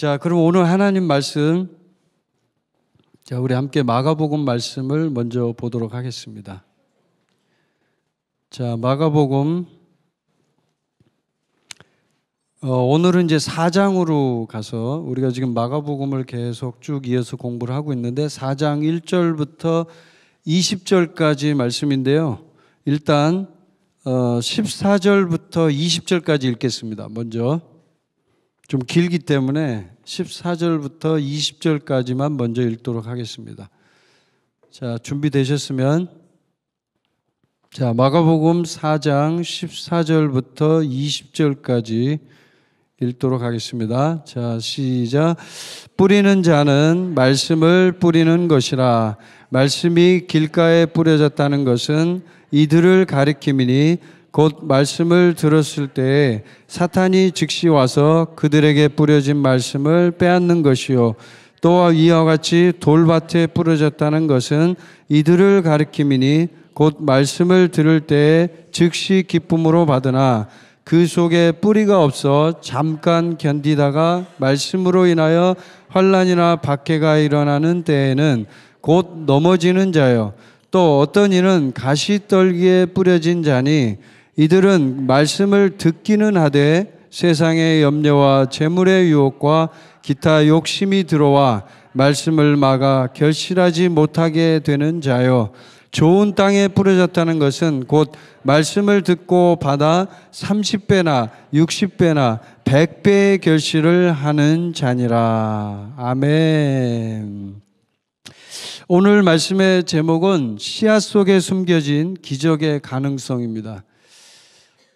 자, 그럼 오늘 하나님 말씀, 자, 우리 함께 마가복음 말씀을 먼저 보도록 하겠습니다. 자, 마가복음, 어, 오늘은 이제 4장으로 가서 우리가 지금 마가복음을 계속 쭉 이어서 공부를 하고 있는데 4장 1절부터 20절까지 말씀인데요. 일단 어, 14절부터 20절까지 읽겠습니다. 먼저 좀 길기 때문에 14절부터 20절까지만 먼저 읽도록 하겠습니다. 자, 준비되셨으면 자, 마가복음 4장 14절부터 20절까지 읽도록 하겠습니다. 자, 시작. 뿌리는 자는 말씀을 뿌리는 것이라. 말씀이 길가에 뿌려졌다는 것은 이들을 가리킴이니 곧 말씀을 들었을 때 사탄이 즉시 와서 그들에게 뿌려진 말씀을 빼앗는 것이요. 또 이와 같이 돌밭에 뿌려졌다는 것은 이들을 가리킴이니 곧 말씀을 들을 때 즉시 기쁨으로 받으나 그 속에 뿌리가 없어 잠깐 견디다가 말씀으로 인하여 환란이나 박해가 일어나는 때에는 곧 넘어지는 자요. 또 어떤 이는 가시떨기에 뿌려진 자니 이들은 말씀을 듣기는 하되 세상의 염려와 재물의 유혹과 기타 욕심이 들어와 말씀을 막아 결실하지 못하게 되는 자여 좋은 땅에 뿌려졌다는 것은 곧 말씀을 듣고 받아 30배나 60배나 100배의 결실을 하는 자니라. 아멘. 오늘 말씀의 제목은 씨앗 속에 숨겨진 기적의 가능성입니다.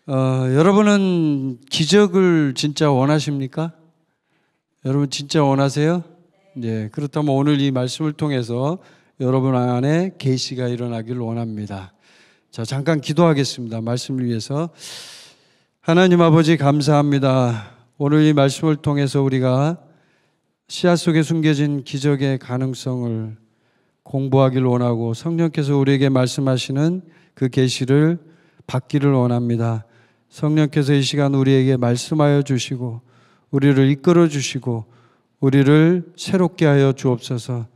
어, 여러분은 기적을 진짜 원하십니까? 여러분 진짜 원하세요? 네. 그렇다면 오늘 이 말씀을 통해서 여러분 안에 계시가 일어나길 원합니다. 자, 잠깐 기도하겠습니다. 말씀을 위해서 하나님 아버지 감사합니다. 오늘 이 말씀을 통해서 우리가 씨앗 속에 숨겨진 기적의 가능성을 공부하길 원하고 성령께서 우리에게 말씀하시는 그 계시를 받기를 원합니다. 성령께서 이 시간 우리에게 말씀하여 주시고 우리를 이끌어 주시고 우리를 새롭게 하여 주옵소서.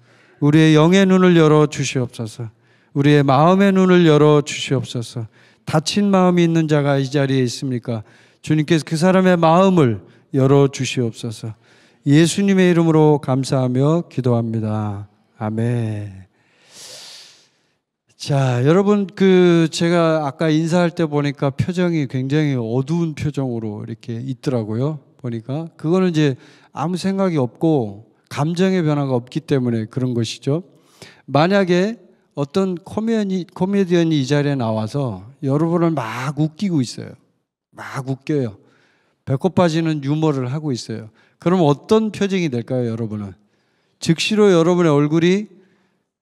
우리의 영의 눈을 열어 주시옵소서. 우리의 마음의 눈을 열어 주시옵소서. 다친 마음이 있는 자가 이 자리에 있습니까? 주님께서 그 사람의 마음을 열어 주시옵소서. 예수님의 이름으로 감사하며 기도합니다. 아멘. 자, 여러분 그 제가 아까 인사할 때 보니까 표정이 굉장히 어두운 표정으로 이렇게 있더라고요. 보니까 그거는 이제 아무 생각이 없고 감정의 변화가 없기 때문에 그런 것이죠. 만약에 어떤 코미디, 코미디언이 이 자리에 나와서 여러분을 막 웃기고 있어요. 막 웃겨요. 배꼽 빠지는 유머를 하고 있어요. 그럼 어떤 표정이 될까요, 여러분은? 즉시로 여러분의 얼굴이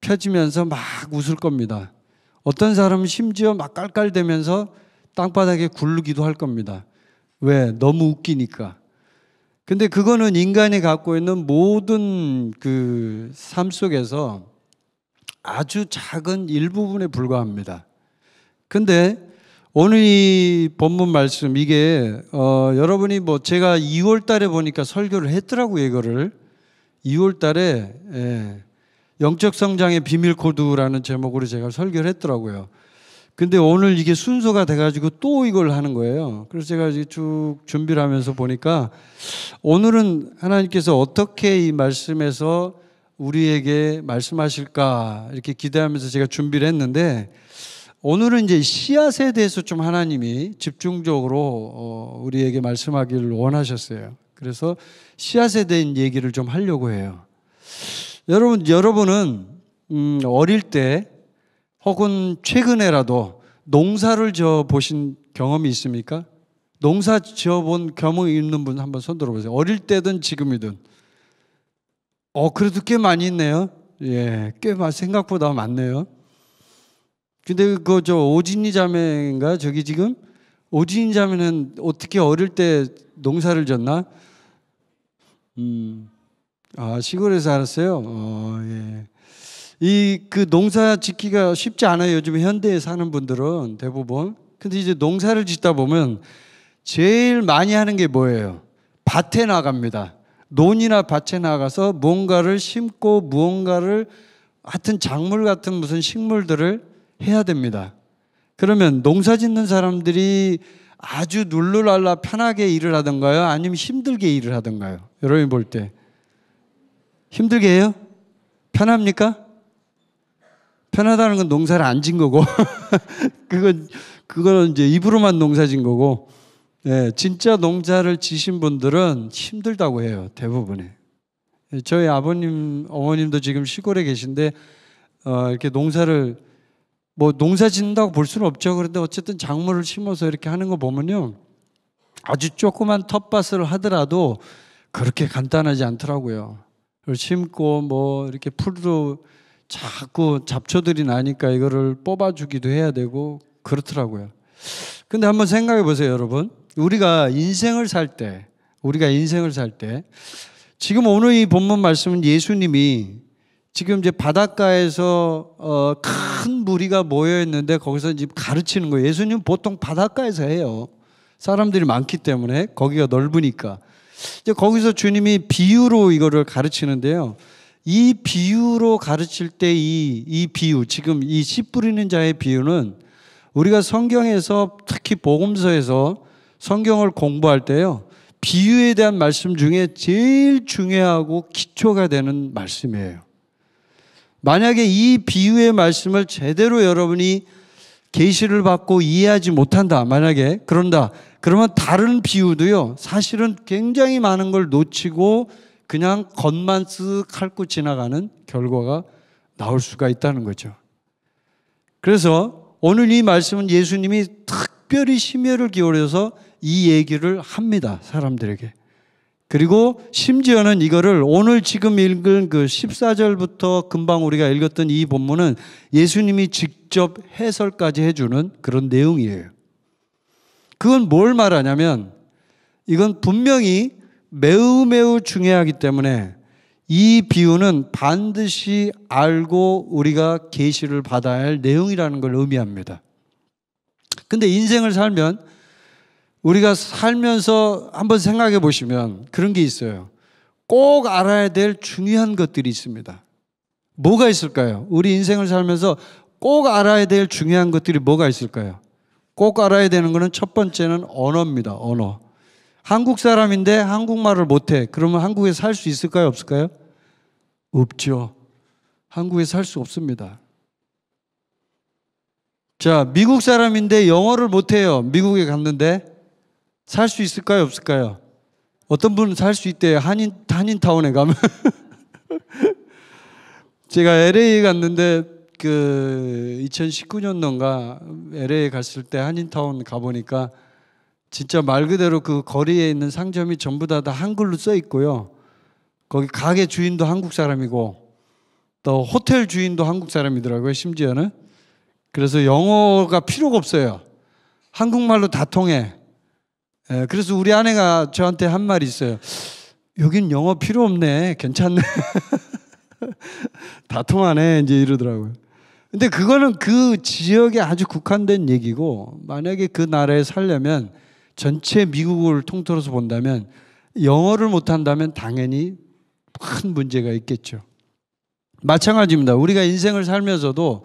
펴지면서 막 웃을 겁니다. 어떤 사람은 심지어 막 깔깔대면서 땅바닥에 굴르기도 할 겁니다. 왜? 너무 웃기니까. 근데 그거는 인간이 갖고 있는 모든 그 삶 속에서 아주 작은 일부분에 불과합니다. 근데 오늘 이 본문 말씀 이게 어, 여러분이 뭐 제가 2월 달에 보니까 설교를 했더라고요, 이거를. 2월 달에 예, 영적 성장의 비밀 코드라는 제목으로 제가 설교를 했더라고요. 근데 오늘 이게 순서가 돼가지고 또 이걸 하는 거예요. 그래서 제가 이제 쭉 준비를 하면서 보니까 오늘은 하나님께서 어떻게 이 말씀에서 우리에게 말씀하실까 이렇게 기대하면서 제가 준비를 했는데 오늘은 이제 씨앗에 대해서 좀 하나님이 집중적으로 어, 우리에게 말씀하기를 원하셨어요. 그래서 씨앗에 대한 얘기를 좀 하려고 해요. 여러분, 여러분은, 음, 어릴 때 혹은 최근에라도 농사를 지어 보신 경험이 있습니까? 농사 지어 본 경험이 있는 분 한번 손 들어보세요. 어릴 때든 지금이든. 어, 그래도 꽤 많이 있네요. 예, 꽤 생각보다 많네요. 근데 그 저 오진이 자매인가 저기 지금 오진이 자매는 어떻게 어릴 때 농사를 졌나? 음, 아, 시골에서 알았어요 어, 예. 이그 농사 짓기가 쉽지 않아요. 요즘 현대에 사는 분들은 대부분. 근데 이제 농사를 짓다 보면 제일 많이 하는 게 뭐예요? 밭에 나갑니다. 논이나 밭에 나가서 뭔가를 심고 무언가를 하여튼 작물 같은 무슨 식물들을 해야 됩니다. 그러면 농사 짓는 사람들이 아주 눌루랄라 편하게 일을 하던가요? 아니면 힘들게 일을 하던가요? 여러분이 볼 때. 힘들게 해요? 편합니까? 편하다는 건 농사를 안 진 거고, 그건, 그거는 이제 입으로만 농사 진 거고, 예, 진짜 농사를 지신 분들은 힘들다고 해요, 대부분에 예, 저희 아버님, 어머님도 지금 시골에 계신데, 어, 이렇게 농사를, 뭐 농사 짓는다고 볼 수는 없죠. 그런데 어쨌든 작물을 심어서 이렇게 하는 거 보면요. 아주 조그만 텃밭을 하더라도 그렇게 간단하지 않더라고요. 심고 뭐 이렇게 풀로 자꾸 잡초들이 나니까 이거를 뽑아주기도 해야 되고 그렇더라고요. 근데 한번 생각해 보세요, 여러분. 우리가 인생을 살 때, 우리가 인생을 살 때, 지금 오늘 이 본문 말씀은 예수님이 지금 이제 바닷가에서 어, 큰 무리가 모여 있는데 거기서 이제 가르치는 거예요. 예수님 보통 바닷가에서 해요. 사람들이 많기 때문에 거기가 넓으니까. 이제 거기서 주님이 비유로 이거를 가르치는데요. 이 비유로 가르칠 때 이, 이 비유, 지금 이씨 뿌리는 자의 비유는 우리가 성경에서 특히 복음서에서 성경을 공부할 때요. 비유에 대한 말씀 중에 제일 중요하고 기초가 되는 말씀이에요. 만약에 이 비유의 말씀을 제대로 여러분이 계시를 받고 이해하지 못한다. 만약에 그런다. 그러면 다른 비유도요, 사실은 굉장히 많은 걸 놓치고 그냥 겉만 쓱 핥고 지나가는 결과가 나올 수가 있다는 거죠. 그래서 오늘 이 말씀은 예수님이 특별히 심혈을 기울여서 이 얘기를 합니다. 사람들에게. 그리고 심지어는 이거를 오늘 지금 읽은 그 14절부터 금방 우리가 읽었던 이 본문은 예수님이 직접 해설까지 해주는 그런 내용이에요. 그건 뭘 말하냐면 이건 분명히 매우 매우 중요하기 때문에 이 비유는 반드시 알고 우리가 계시를 받아야 할 내용이라는 걸 의미합니다. 근데 인생을 살면 우리가 살면서 한번 생각해 보시면 그런 게 있어요. 꼭 알아야 될 중요한 것들이 있습니다. 뭐가 있을까요? 우리 인생을 살면서 꼭 알아야 될 중요한 것들이 뭐가 있을까요? 꼭 알아야 되는 것은 첫 번째는 언어입니다. 언어. 한국 사람인데 한국말을 못해. 그러면 한국에 살 수 있을까요? 없을까요? 없죠. 한국에 살 수 없습니다. 자, 미국 사람인데 영어를 못해요. 미국에 갔는데 살 수 있을까요? 없을까요? 어떤 분은 살 수 있대요. 한인, 한인타운에 가면. 제가 LA에 갔는데 그 2019년도인가 LA 갔을 때 한인타운 가보니까 진짜 말 그대로 그 거리에 있는 상점이 전부 다, 다 한글로 써 있고요. 거기 가게 주인도 한국 사람이고 또 호텔 주인도 한국 사람이더라고요. 심지어는 그래서 영어가 필요가 없어요. 한국말로 다 통해. 예, 그래서 우리 아내가 저한테 한 말이 있어요. 여긴 영어 필요 없네. 괜찮네. 다 통하네. 이제 이러더라고요. 근데 그거는 그 지역에 아주 국한된 얘기고 만약에 그 나라에 살려면 전체 미국을 통틀어서 본다면 영어를 못한다면 당연히 큰 문제가 있겠죠. 마찬가지입니다. 우리가 인생을 살면서도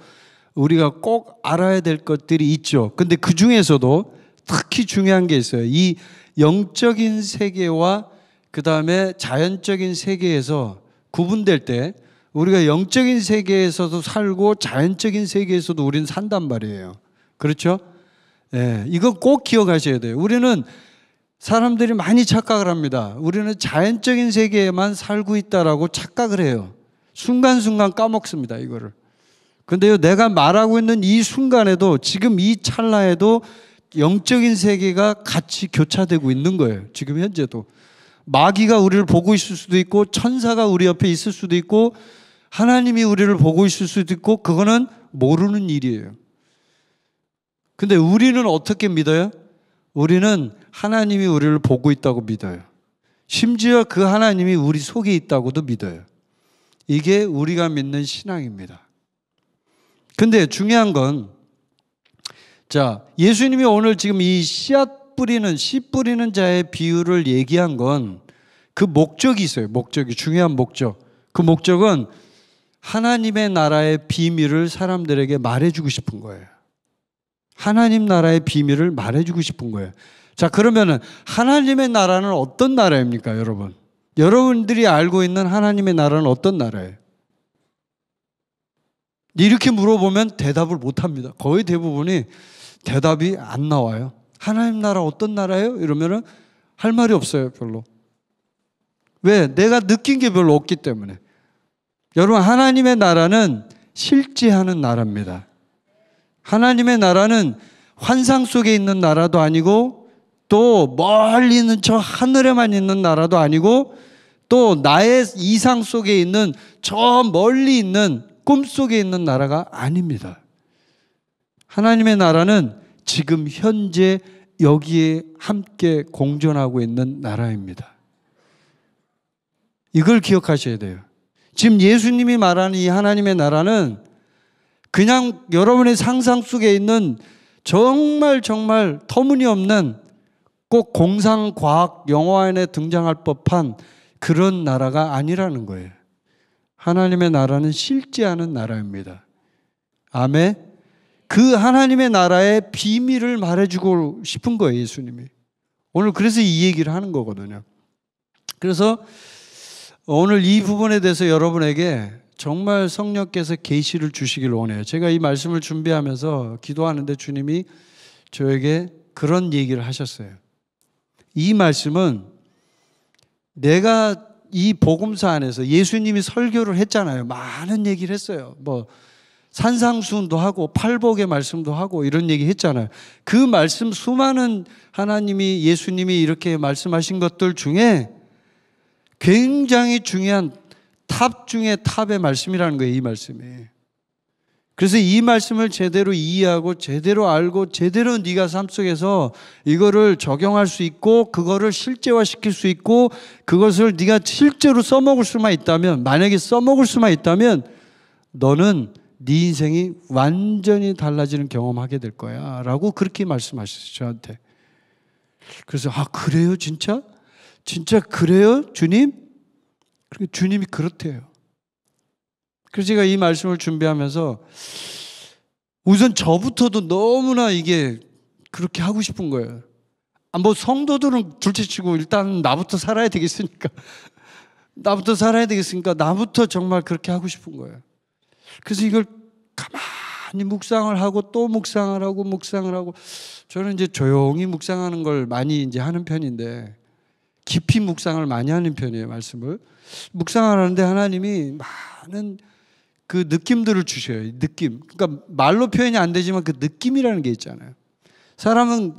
우리가 꼭 알아야 될 것들이 있죠. 근데 그 중에서도 특히 중요한 게 있어요. 이 영적인 세계와 그 다음에 자연적인 세계에서 구분될 때 우리가 영적인 세계에서도 살고 자연적인 세계에서도 우린 산단 말이에요. 그렇죠? 예, 이거 꼭 기억하셔야 돼요. 우리는 사람들이 많이 착각을 합니다. 우리는 자연적인 세계에만 살고 있다라고 착각을 해요. 순간순간 까먹습니다, 이거를. 근데요, 내가 말하고 있는 이 순간에도 지금 이 찰나에도 영적인 세계가 같이 교차되고 있는 거예요. 지금 현재도. 마귀가 우리를 보고 있을 수도 있고, 천사가 우리 옆에 있을 수도 있고, 하나님이 우리를 보고 있을 수도 있고 그거는 모르는 일이에요. 근데 우리는 어떻게 믿어요? 우리는 하나님이 우리를 보고 있다고 믿어요. 심지어 그 하나님이 우리 속에 있다고도 믿어요. 이게 우리가 믿는 신앙입니다. 근데 중요한 건, 자, 예수님이 오늘 지금 이 씨앗 뿌리는, 씨 뿌리는 자의 비유를 얘기한 건 그 목적이 있어요. 목적이. 중요한 목적. 그 목적은 하나님의 나라의 비밀을 사람들에게 말해주고 싶은 거예요. 하나님 나라의 비밀을 말해주고 싶은 거예요. 자, 그러면은 하나님의 나라는 어떤 나라입니까, 여러분? 여러분들이 알고 있는 하나님의 나라는 어떤 나라예요? 이렇게 물어보면 대답을 못 합니다. 거의 대부분이 대답이 안 나와요. 하나님 나라 어떤 나라예요? 이러면은 할 말이 없어요, 별로. 왜? 내가 느낀 게 별로 없기 때문에. 여러분, 하나님의 나라는 실제하는 나라입니다. 하나님의 나라는 환상 속에 있는 나라도 아니고 또 멀리 있는 저 하늘에만 있는 나라도 아니고 또 나의 이상 속에 있는 저 멀리 있는 꿈 속에 있는 나라가 아닙니다. 하나님의 나라는 지금 현재 여기에 함께 공존하고 있는 나라입니다. 이걸 기억하셔야 돼요. 지금 예수님이 말하는 이 하나님의 나라는 그냥 여러분의 상상 속에 있는 정말 정말 터무니없는 꼭 공상과학 영화에 안 등장할 법한 그런 나라가 아니라는 거예요. 하나님의 나라는 실제하는 나라입니다. 아멘. 그 하나님의 나라의 비밀을 말해주고 싶은 거예요, 예수님이. 오늘 그래서 이 얘기를 하는 거거든요. 그래서 오늘 이 부분에 대해서 여러분에게 정말 성령께서 계시를 주시길 원해요. 제가 이 말씀을 준비하면서 기도하는데 주님이 저에게 그런 얘기를 하셨어요. 이 말씀은 내가 이 복음사 안에서 예수님이 설교를 했잖아요. 많은 얘기를 했어요. 뭐산상수도 하고 팔복의 말씀도 하고 이런 얘기 했잖아요. 그 말씀 수많은 하나님이 예수님이 이렇게 말씀하신 것들 중에 굉장히 중요한 탑 중에 탑의 말씀이라는 거예요, 이 말씀이. 그래서 이 말씀을 제대로 이해하고 제대로 알고 제대로 네가 삶 속에서 이거를 적용할 수 있고 그거를 실제화시킬 수 있고 그것을 네가 실제로 써먹을 수만 있다면 만약에 써먹을 수만 있다면 너는 네 인생이 완전히 달라지는 경험하게 될 거야라고 그렇게 말씀하셨어요 저한테. 그래서 아 그래요 진짜? 진짜 그래요? 주님? 그러니 주님이 그렇대요. 그래서 제가 이 말씀을 준비하면서 우선 저부터도 너무나 이게 그렇게 하고 싶은 거예요. 아, 뭐 성도들은 둘째 치고 일단 나부터 살아야 되겠으니까. 나부터 살아야 되겠으니까 나부터 정말 그렇게 하고 싶은 거예요. 그래서 이걸 가만히 묵상을 하고 또 묵상을 하고 묵상을 하고 저는 이제 조용히 묵상하는 걸 많이 이제 하는 편인데 깊이 묵상을 많이 하는 편이에요, 말씀을. 묵상하는데 하나님이 많은 그 느낌들을 주셔요. 느낌. 그러니까 말로 표현이 안 되지만 그 느낌이라는 게 있잖아요. 사람은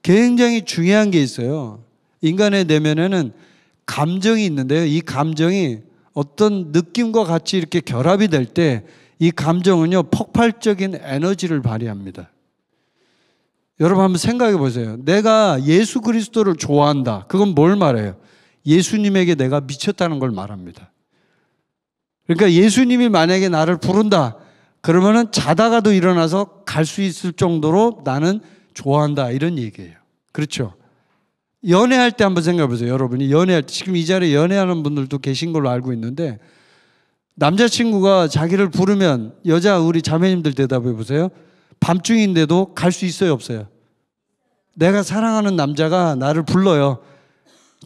굉장히 중요한 게 있어요. 인간의 내면에는 감정이 있는데요. 이 감정이 어떤 느낌과 같이 이렇게 결합이 될 때 이 감정은요, 폭발적인 에너지를 발휘합니다. 여러분 한번 생각해 보세요. 내가 예수 그리스도를 좋아한다. 그건 뭘 말해요? 예수님에게 내가 미쳤다는 걸 말합니다. 그러니까 예수님이 만약에 나를 부른다. 그러면은 자다가도 일어나서 갈 수 있을 정도로 나는 좋아한다. 이런 얘기예요. 그렇죠? 연애할 때 한번 생각해 보세요. 여러분이 연애할 때 지금 이 자리에 연애하는 분들도 계신 걸로 알고 있는데 남자친구가 자기를 부르면 여자 우리 자매님들 대답해 보세요. 밤중인데도 갈 수 있어요, 없어요? 내가 사랑하는 남자가 나를 불러요.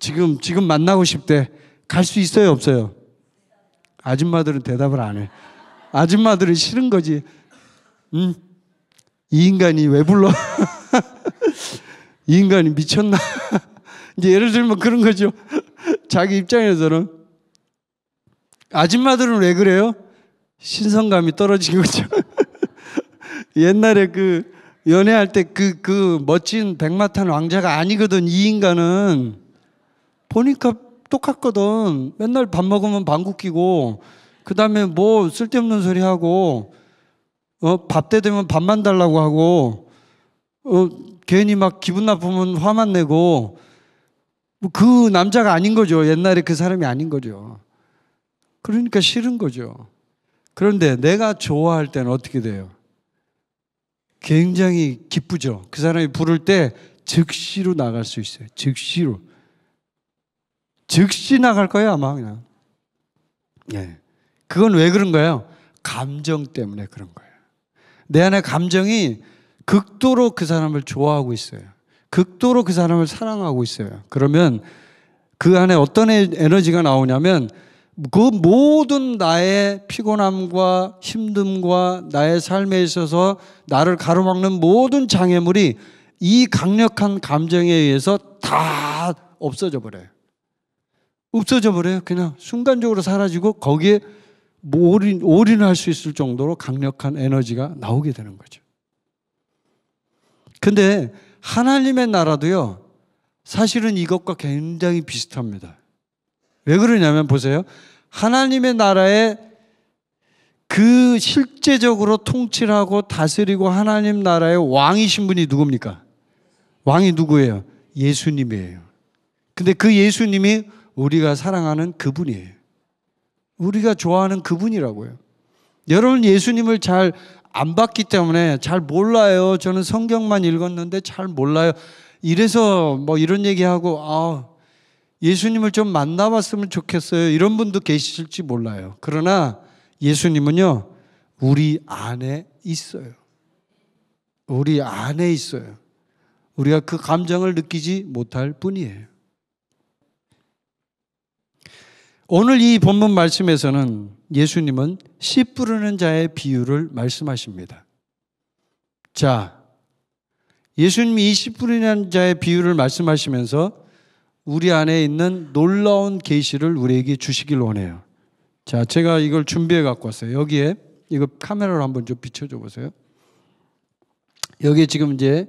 지금, 지금 만나고 싶대. 갈 수 있어요, 없어요? 아줌마들은 대답을 안 해. 아줌마들은 싫은 거지. 음, 이 인간이 왜 불러? 이 인간이 미쳤나? 이제 예를 들면 그런 거죠. 자기 입장에서는. 아줌마들은 왜 그래요? 신선감이 떨어진 거죠. 옛날에 그 연애할 때 그, 그 멋진 백마탄 왕자가 아니거든, 이 인간은. 보니까 똑같거든. 맨날 밥 먹으면 방구 끼고, 그 다음에 뭐 쓸데없는 소리 하고, 어, 밥 때 되면 밥만 달라고 하고, 어, 괜히 막 기분 나쁘면 화만 내고, 뭐그 남자가 아닌 거죠. 옛날에 그 사람이 아닌 거죠. 그러니까 싫은 거죠. 그런데 내가 좋아할 때는 어떻게 돼요? 굉장히 기쁘죠. 그 사람이 부를 때 즉시로 나갈 수 있어요. 즉시로. 즉시 나갈 거예요, 아마 그냥. 예. 그건 왜 그런가요? 감정 때문에 그런 거예요. 내 안에 감정이 극도로 그 사람을 좋아하고 있어요. 극도로 그 사람을 사랑하고 있어요. 그러면 그 안에 어떤 에너지가 나오냐면 그 모든 나의 피곤함과 힘듦과 나의 삶에 있어서 나를 가로막는 모든 장애물이 이 강력한 감정에 의해서 다 없어져 버려요. 없어져 버려요. 그냥 순간적으로 사라지고 거기에 올인, 올인할 수 있을 정도로 강력한 에너지가 나오게 되는 거죠. 근데 하나님의 나라도요, 사실은 이것과 굉장히 비슷합니다. 왜 그러냐면 보세요. 하나님의 나라에 그 실제적으로 통치를 하고 다스리고 하나님 나라의 왕이신 분이 누굽니까? 왕이 누구예요? 예수님이에요. 근데 그 예수님이 우리가 사랑하는 그분이에요. 우리가 좋아하는 그분이라고요. 여러분 예수님을 잘 안 봤기 때문에 잘 몰라요. 저는 성경만 읽었는데 잘 몰라요. 이래서 뭐 이런 얘기하고 아 예수님을 좀 만나봤으면 좋겠어요. 이런 분도 계실지 몰라요. 그러나 예수님은요, 우리 안에 있어요. 우리 안에 있어요. 우리가 그 감정을 느끼지 못할 뿐이에요. 오늘 이 본문 말씀에서는 예수님은 씨 뿌르는 자의 비유를 말씀하십니다. 자, 예수님이 이씨 뿌리는 자의 비유를 말씀하시면서 우리 안에 있는 놀라운 계시를 우리에게 주시길 원해요. 자, 제가 이걸 준비해 갖고 왔어요. 여기에 이거 카메라로 한번 좀 비춰줘 보세요. 여기 지금 이제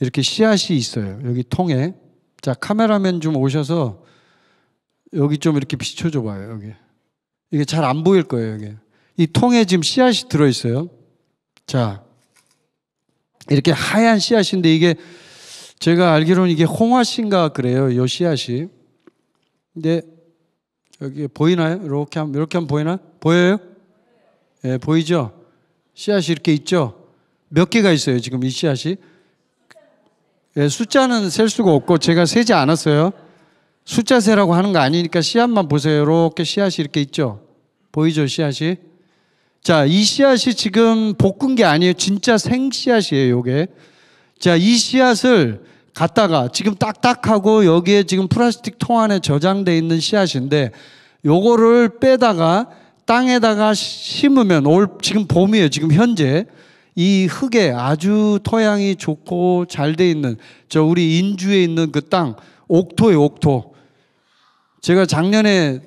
이렇게 씨앗이 있어요. 여기 통에. 자, 카메라맨 좀 오셔서 여기 좀 이렇게 비춰줘 봐요. 여기. 이게 잘 안 보일 거예요. 여기. 이 통에 지금 씨앗이 들어있어요. 자, 이렇게 하얀 씨앗인데 이게 제가 알기로는 이게 홍화신가 그래요. 요 씨앗이. 근데 여기 보이나요? 이렇게 하 이렇게 하 보이나? 보여요? 예, 보이죠? 씨앗이 이렇게 있죠? 몇 개가 있어요, 지금 이 씨앗이? 예, 숫자는 셀 수가 없고 제가 세지 않았어요. 숫자 세라고 하는 거 아니니까 씨앗만 보세요. 이렇게 씨앗이 이렇게 있죠? 보이죠, 씨앗이? 자, 이 씨앗이 지금 볶은 게 아니에요. 진짜 생 씨앗이에요, 요게. 자, 이 씨앗을 갖다가 지금 딱딱하고 여기에 지금 플라스틱 통 안에 저장돼 있는 씨앗인데 요거를 빼다가 땅에다가 심으면 올 지금 봄이에요. 지금 현재 이 흙에 아주 토양이 좋고 잘 돼 있는 저 우리 인주에 있는 그 땅 옥토에 옥토. 제가 작년에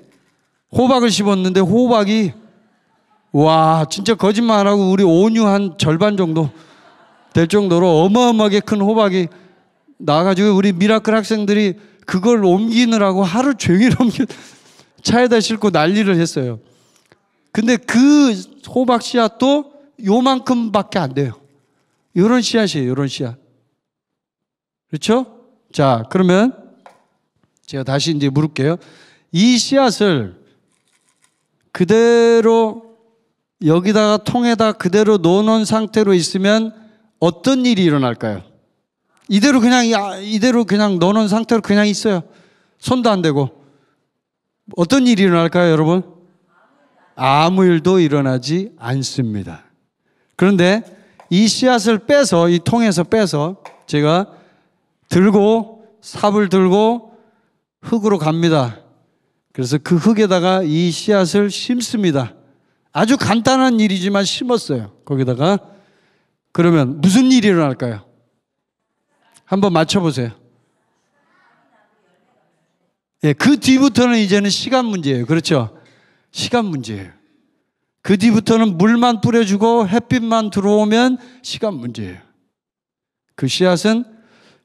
호박을 심었는데 호박이 와 진짜 거짓말하고 우리 온유 한 절반 정도 될 정도로 어마어마하게 큰 호박이 나가지고 와 우리 미라클 학생들이 그걸 옮기느라고 하루 종일 옮겨 차에다 싣고 난리를 했어요. 근데 그 호박 씨앗도 요만큼밖에 안 돼요. 요런 씨앗이에요. 요런 씨앗. 그렇죠? 자, 그러면 제가 다시 이제 물을게요. 이 씨앗을 그대로 여기다가 통에다 그대로 넣어놓은 상태로 있으면 어떤 일이 일어날까요? 이대로 그냥 아, 이대로 그냥 넣어놓은 상태로 그냥 있어요. 손도 안 대고 어떤 일이 일어날까요, 여러분? 아무 일도 일어나지 않습니다. 그런데 이 씨앗을 빼서 이 통에서 빼서 제가 들고 삽을 들고 흙으로 갑니다. 그래서 그 흙에다가 이 씨앗을 심습니다. 아주 간단한 일이지만 심었어요. 거기다가 그러면 무슨 일이 일어날까요? 한번 맞춰보세요. 예, 그 뒤부터는 이제는 시간 문제예요. 그렇죠? 시간 문제예요. 그 뒤부터는 물만 뿌려주고 햇빛만 들어오면 시간 문제예요. 그 씨앗은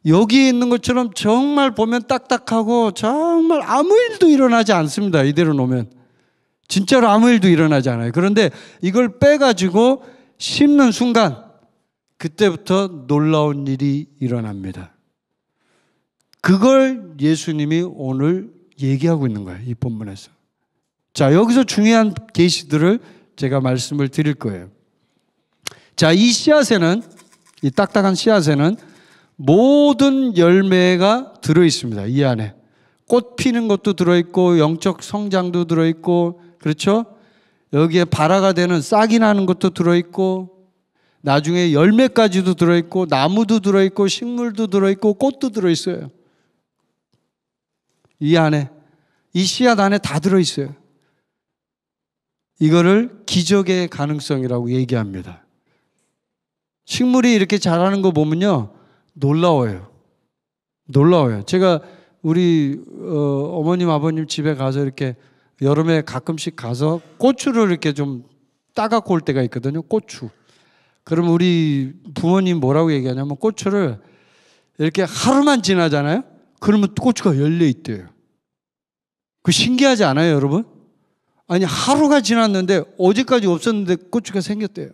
여기 있는 것처럼 정말 보면 딱딱하고 정말 아무 일도 일어나지 않습니다. 이대로 놓으면. 진짜로 아무 일도 일어나지 않아요. 그런데 이걸 빼가지고 심는 순간 그때부터 놀라운 일이 일어납니다. 그걸 예수님이 오늘 얘기하고 있는 거예요. 이 본문에서. 자, 여기서 중요한 게시들을 제가 말씀을 드릴 거예요. 자, 이 씨앗에는 이 딱딱한 씨앗에는 모든 열매가 들어 있습니다. 이 안에. 꽃 피는 것도 들어 있고 영적 성장도 들어 있고 그렇죠? 여기에 발화가 되는 싹이 나는 것도 들어 있고 나중에 열매까지도 들어있고, 나무도 들어있고, 식물도 들어있고, 꽃도 들어있어요. 이 안에, 이 씨앗 안에 다 들어있어요. 이거를 기적의 가능성이라고 얘기합니다. 식물이 이렇게 자라는 거 보면요. 놀라워요. 놀라워요. 제가 우리 어, 머님 아버님 집에 가서 이렇게 여름에 가끔씩 가서 고추를 이렇게 좀 따갖고 올 때가 있거든요. 고추. 그럼 우리 부모님 뭐라고 얘기하냐면 고추를 이렇게 하루만 지나잖아요? 그러면 고추 열려있대요. 그 신기하지 않아요, 여러분? 아니, 하루가 지났는데 어제까지 없었는데 고추 생겼대요.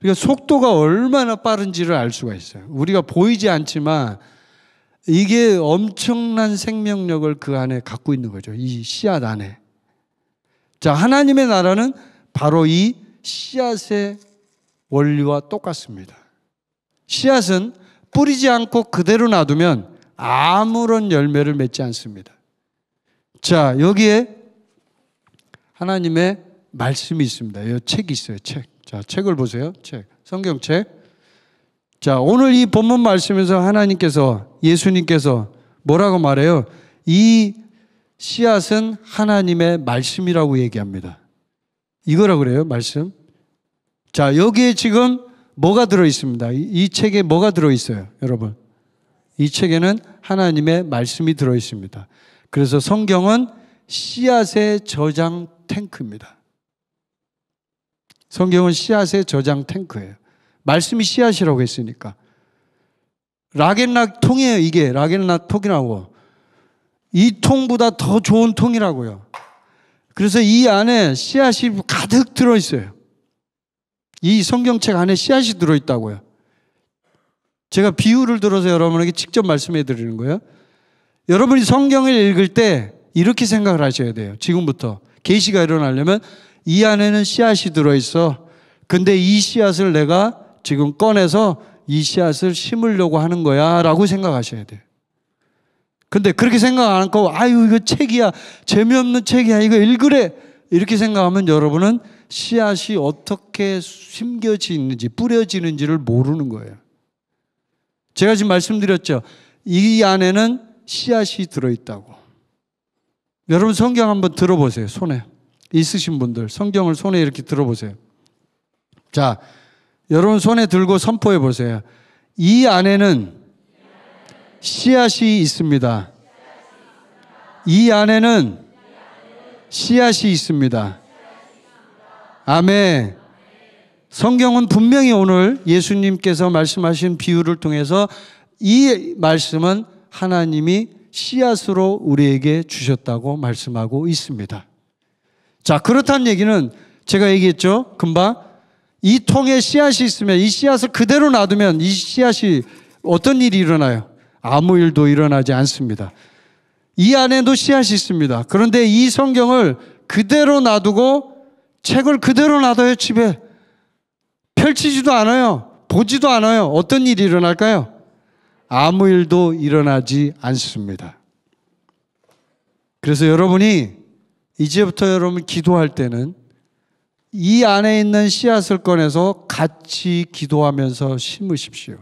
그러니까 속도가 얼마나 빠른지를 알 수가 있어요. 우리가 보이지 않지만 이게 엄청난 생명력을 그 안에 갖고 있는 거죠. 이 씨앗 안에. 자, 하나님의 나라는 바로 이 씨앗의 원리와 똑같습니다. 씨앗은 뿌리지 않고 그대로 놔두면 아무런 열매를 맺지 않습니다. 자, 여기에 하나님의 말씀이 있습니다. 이 책이 있어요, 책. 자, 책을 보세요. 책. 성경책. 자, 오늘 이 본문 말씀에서 하나님께서, 예수님께서 뭐라고 말해요? 이 씨앗은 하나님의 말씀이라고 얘기합니다. 이거라 그래요, 말씀. 자, 여기에 지금 뭐가 들어 있습니다. 이, 책에 뭐가 들어 있어요, 여러분? 이 책에는 하나님의 말씀이 들어 있습니다. 그래서 성경은 씨앗의 저장 탱크입니다. 성경은 씨앗의 저장 탱크예요. 말씀이 씨앗이라고 했으니까. 락앤락 통이에요, 이게. 락앤락 통이라고. 이 통보다 더 좋은 통이라고요. 그래서 이 안에 씨앗이 가득 들어있어요. 이 성경책 안에 씨앗이 들어있다고요. 제가 비유를 들어서 여러분에게 직접 말씀해 드리는 거예요. 여러분이 성경을 읽을 때 이렇게 생각을 하셔야 돼요. 지금부터 계시가 일어나려면 이 안에는 씨앗이 들어 있어. 근데 이 씨앗을 내가 지금 꺼내서 이 씨앗을 심으려고 하는 거야라고 생각하셔야 돼요. 근데 그렇게 생각 안 하고 아유 이거 책이야 재미없는 책이야 이거 읽으래 이렇게 생각하면 여러분은 씨앗이 어떻게 심겨져있는지 뿌려지는지를 모르는 거예요. 제가 지금 말씀드렸죠. 이 안에는 씨앗이 들어있다고. 여러분 성경 한번 들어보세요. 손에. 있으신 분들. 성경을 손에 이렇게 들어보세요. 자, 여러분 손에 들고 선포해 보세요. 이 안에는 씨앗이 있습니다. 이 안에는 씨앗이 있습니다. 아멘. 성경은 분명히 오늘 예수님께서 말씀하신 비유를 통해서 이 말씀은 하나님이 씨앗으로 우리에게 주셨다고 말씀하고 있습니다. 자, 그렇다는 얘기는 제가 얘기했죠. 금방 이 통에 씨앗이 있으면 이 씨앗을 그대로 놔두면 이 씨앗이 어떤 일이 일어나요? 아무 일도 일어나지 않습니다. 이 안에도 씨앗이 있습니다. 그런데 이 성경을 그대로 놔두고 책을 그대로 놔둬요, 집에. 펼치지도 않아요. 보지도 않아요. 어떤 일이 일어날까요? 아무 일도 일어나지 않습니다. 그래서 여러분이 이제부터 여러분 기도할 때는 이 안에 있는 씨앗을 꺼내서 같이 기도하면서 심으십시오.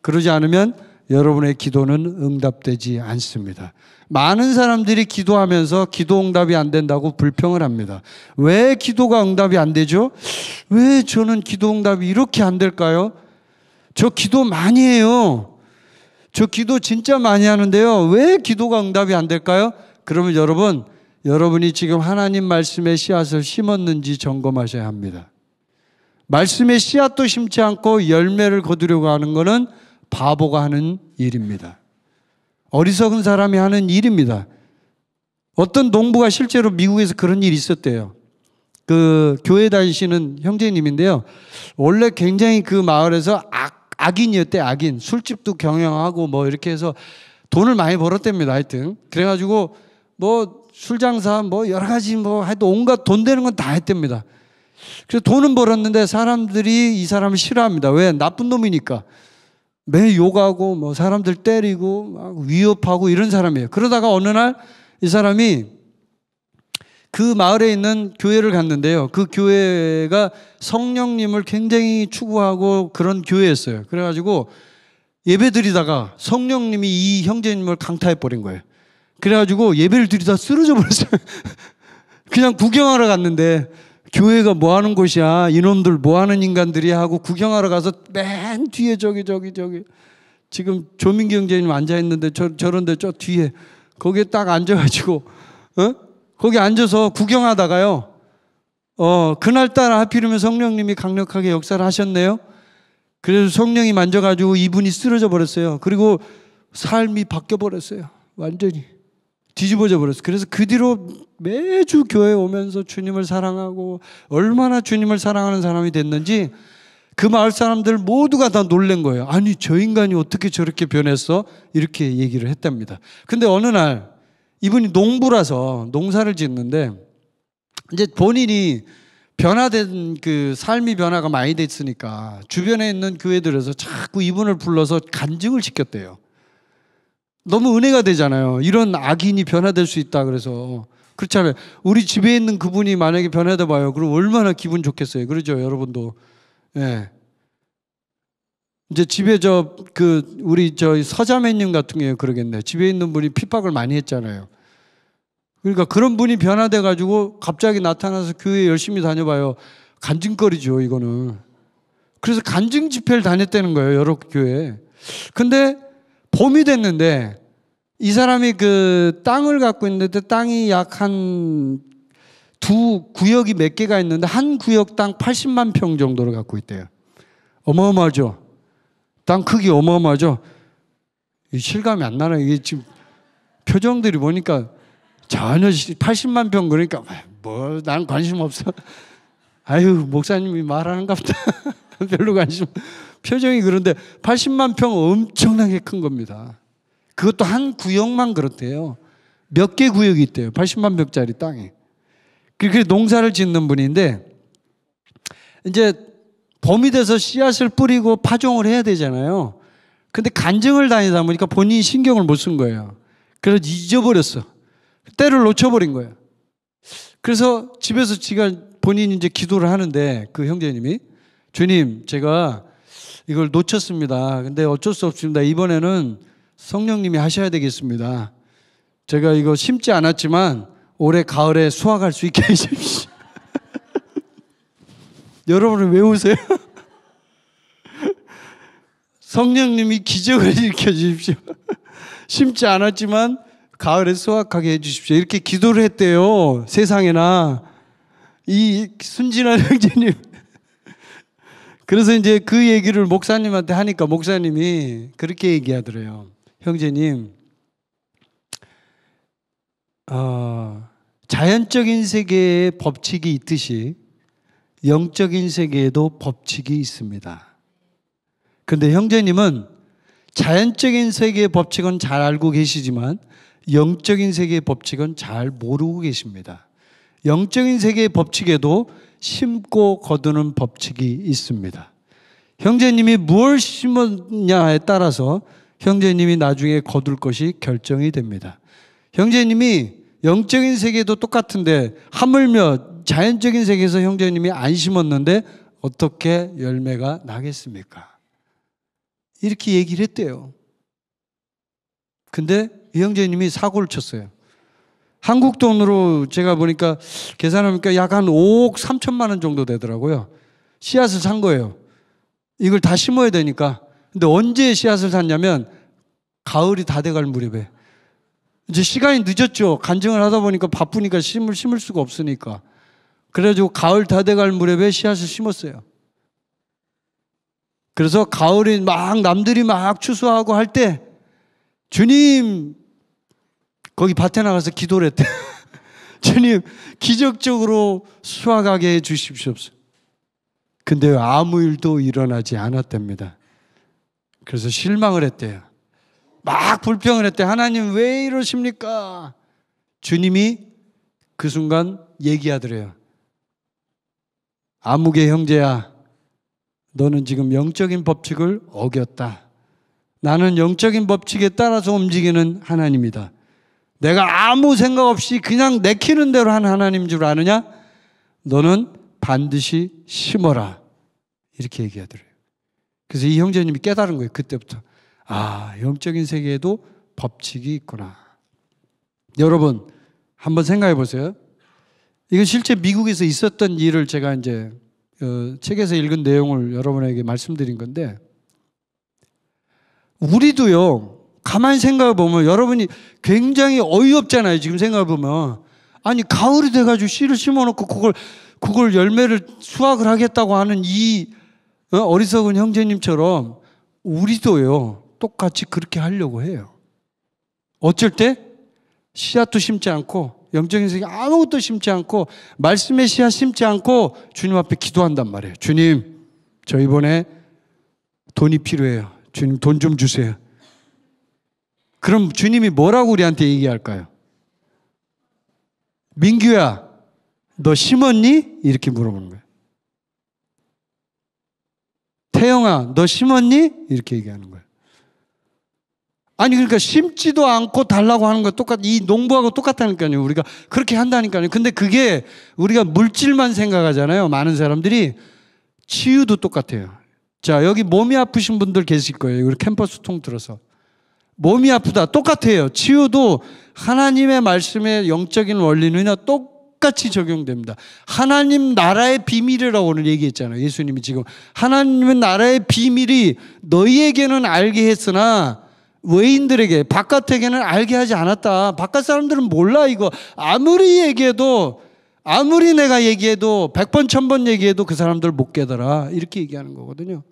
그러지 않으면 여러분의 기도는 응답되지 않습니다. 많은 사람들이 기도하면서 기도 응답이 안 된다고 불평을 합니다. 왜 기도가 응답이 안 되죠? 왜 저는 기도 응답이 이렇게 안 될까요? 저 기도 많이 해요. 저 기도 진짜 많이 하는데요. 왜 기도가 응답이 안 될까요? 그러면 여러분, 여러분이 지금 하나님 말씀의 씨앗을 심었는지 점검하셔야 합니다. 말씀의 씨앗도 심지 않고 열매를 거두려고 하는 것은 바보가 하는 일입니다. 어리석은 사람이 하는 일입니다. 어떤 농부가 실제로 미국에서 그런 일이 있었대요. 그 교회 다니시는 형제님인데요. 원래 굉장히 그 마을에서 악, 악인이었대, 악인. 술집도 경영하고 뭐 이렇게 해서 돈을 많이 벌었답니다, 하여튼. 그래가지고 뭐 술장사 뭐 여러 가지 뭐 하여튼 온갖 돈 되는 건 다 했답니다. 그래서 돈은 벌었는데 사람들이 이 사람을 싫어합니다. 왜? 나쁜 놈이니까. 매 욕하고 뭐 사람들 때리고 막 위협하고 이런 사람이에요. 그러다가 어느 날 이 사람이 그 마을에 있는 교회를 갔는데요. 그 교회가 성령님을 굉장히 추구하고 그런 교회였어요. 그래가지고 예배 드리다가 성령님이 이 형제님을 강타해 버린 거예요. 그래가지고 예배를 드리다 쓰러져 버렸어요. 그냥 구경하러 갔는데 교회가 뭐 하는 곳이야? 이놈들 뭐 하는 인간들이야? 하고 구경하러 가서 맨 뒤에 저기, 저기, 저기. 지금 조민기 제님 앉아있는데 저, 저런데 저 뒤에. 거기에 딱 앉아가지고, 어? 거기 앉아서 구경하다가요. 어, 그날따라 하필이면 성령님이 강력하게 역사를 하셨네요. 그래서 성령이 만져가지고 이분이 쓰러져 버렸어요. 그리고 삶이 바뀌어 버렸어요. 완전히. 뒤집어져 버렸어. 그래서 그 뒤로 매주 교회 오면서 주님을 사랑하고 얼마나 주님을 사랑하는 사람이 됐는지 그 마을 사람들 모두가 다 놀란 거예요. 아니, 저 인간이 어떻게 저렇게 변했어? 이렇게 얘기를 했답니다. 근데 어느 날 이분이 농부라서 농사를 짓는데 이제 본인이 변화된 그 삶이 변화가 많이 됐으니까 주변에 있는 교회들에서 자꾸 이분을 불러서 간증을 시켰대요. 너무 은혜가 되잖아요. 이런 악인이 변화될 수 있다 그래서 그렇잖아요. 우리 집에 있는 그분이 만약에 변화돼 봐요. 그럼 얼마나 기분 좋겠어요. 그러죠, 여러분도. 예. 이제 집에 저 그 우리 저 서자매님 같은 경우 그러겠네. 집에 있는 분이 핍박을 많이 했잖아요. 그러니까 그런 분이 변화돼 가지고 갑자기 나타나서 교회 열심히 다녀봐요. 간증거리죠, 이거는. 그래서 간증 집회를 다녔다는 거예요, 여러 교회. 에 근데 봄이 됐는데 이 사람이 그 땅을 갖고 있는데 그 땅이 약 한 두 구역이 몇 개가 있는데 한 구역 당 80만 평 정도를 갖고 있대요. 어마어마하죠. 땅 크기 어마어마하죠. 실감이 안 나나 이게 지금 표정들이 보니까 전혀 80만 평 그러니까 뭐난 뭐, 관심 없어. 아유 목사님이 말하는갑다. 별로 관심. 없어. 표정이 그런데 80만 평 엄청나게 큰 겁니다. 그것도 한 구역만 그렇대요. 몇 개 구역이 있대요. 80만 평짜리 땅에. 그렇게 농사를 짓는 분인데 이제 봄이 돼서 씨앗을 뿌리고 파종을 해야 되잖아요. 근데 간증을 다니다 보니까 본인이 신경을 못 쓴 거예요. 그래서 잊어버렸어. 때를 놓쳐버린 거예요. 그래서 집에서 지가 본인이 이제 기도를 하는데 그 형제님이 주님 제가 이걸 놓쳤습니다. 근데 어쩔 수 없습니다. 이번에는 성령님이 하셔야 되겠습니다. 제가 이거 심지 않았지만 올해 가을에 수확할 수 있게 해주십시오. 여러분은 외우세요. 성령님이 기적을 일으켜 주십시오. 심지 않았지만 가을에 수확하게 해주십시오. 이렇게 기도를 했대요. 세상에나. 이 순진한 형제님. 그래서 이제 그 얘기를 목사님한테 하니까 목사님이 그렇게 얘기하더래요. 형제님, 어, 자연적인 세계에 법칙이 있듯이 영적인 세계에도 법칙이 있습니다. 근데 형제님은 자연적인 세계의 법칙은 잘 알고 계시지만 영적인 세계의 법칙은 잘 모르고 계십니다. 영적인 세계의 법칙에도 심고 거두는 법칙이 있습니다. 형제님이 무엇 심었냐에 따라서 형제님이 나중에 거둘 것이 결정이 됩니다. 형제님이 영적인 세계도 똑같은데 하물며 자연적인 세계에서 형제님이 안 심었는데 어떻게 열매가 나겠습니까? 이렇게 얘기를 했대요. 근데 이 형제님이 사고를 쳤어요. 한국 돈으로 제가 보니까 계산하보니까약 한 5억 3천만 원 정도 되더라고요. 씨앗을 산 거예요. 이걸 다 심어야 되니까. 근데 언제 씨앗을 샀냐면 가을이 다 돼갈 무렵에. 이제 시간이 늦었죠. 간증을 하다 보니까 바쁘니까 심을, 심을 수가 없으니까. 그래가지고 가을 다 돼갈 무렵에 씨앗을 심었어요. 그래서 가을이 막 남들이 막 추수하고 할 때 주님 거기 밭에 나가서 기도를 했대. 주님, 기적적으로 수확하게 해 주십시오. 근데 아무 일도 일어나지 않았답니다. 그래서 실망을 했대요. 막 불평을 했대. 하나님 왜 이러십니까? 주님이 그 순간 얘기하더래요. 암흑의 형제야, 너는 지금 영적인 법칙을 어겼다. 나는 영적인 법칙에 따라서 움직이는 하나님이다. 내가 아무 생각 없이 그냥 내키는 대로 한 하나님 줄 아느냐? 너는 반드시 심어라. 이렇게 얘기하더래요. 그래서 이 형제님이 깨달은 거예요. 그때부터. 아, 영적인 세계에도 법칙이 있구나. 여러분, 한번 생각해 보세요. 이건 실제 미국에서 있었던 일을 제가 이제 어, 책에서 읽은 내용을 여러분에게 말씀드린 건데, 우리도요, 가만히 생각해 보면 여러분이 굉장히 어이없잖아요. 지금 생각해 보면. 아니, 가을이 돼가지고 씨를 심어 놓고 그걸, 그걸 열매를 수확을 하겠다고 하는 이 어, 어리석은 형제님처럼 우리도요, 똑같이 그렇게 하려고 해요. 어쩔 때 씨앗도 심지 않고 영적인 세계 아무것도 심지 않고 말씀의 씨앗 심지 않고 주님 앞에 기도한단 말이에요. 주님, 저 이번에 돈이 필요해요. 주님 돈 좀 주세요. 그럼 주님이 뭐라고 우리한테 얘기할까요? 민규야, 너 심었니? 이렇게 물어보는 거예요. 태영아, 너 심었니? 이렇게 얘기하는 거예요. 아니, 그러니까 심지도 않고 달라고 하는 거 똑같, 이 농부하고 똑같다니까요. 우리가 그렇게 한다니까요. 근데 그게 우리가 물질만 생각하잖아요. 많은 사람들이. 치유도 똑같아요. 자, 여기 몸이 아프신 분들 계실 거예요. 우리 캠퍼스 통 들어서. 몸이 아프다 똑같아요. 치유도 하나님의 말씀의 영적인 원리는요 똑같이 적용됩니다. 하나님 나라의 비밀이라고 오늘 얘기했잖아요. 예수님이 지금 하나님의 나라의 비밀이 너희에게는 알게 했으나 외인들에게 바깥에게는 알게 하지 않았다. 바깥 사람들은 몰라 이거 아무리 얘기해도 아무리 내가 얘기해도 백번천 번 얘기해도 그 사람들 못 깨달아 이렇게 얘기하는 거거든요.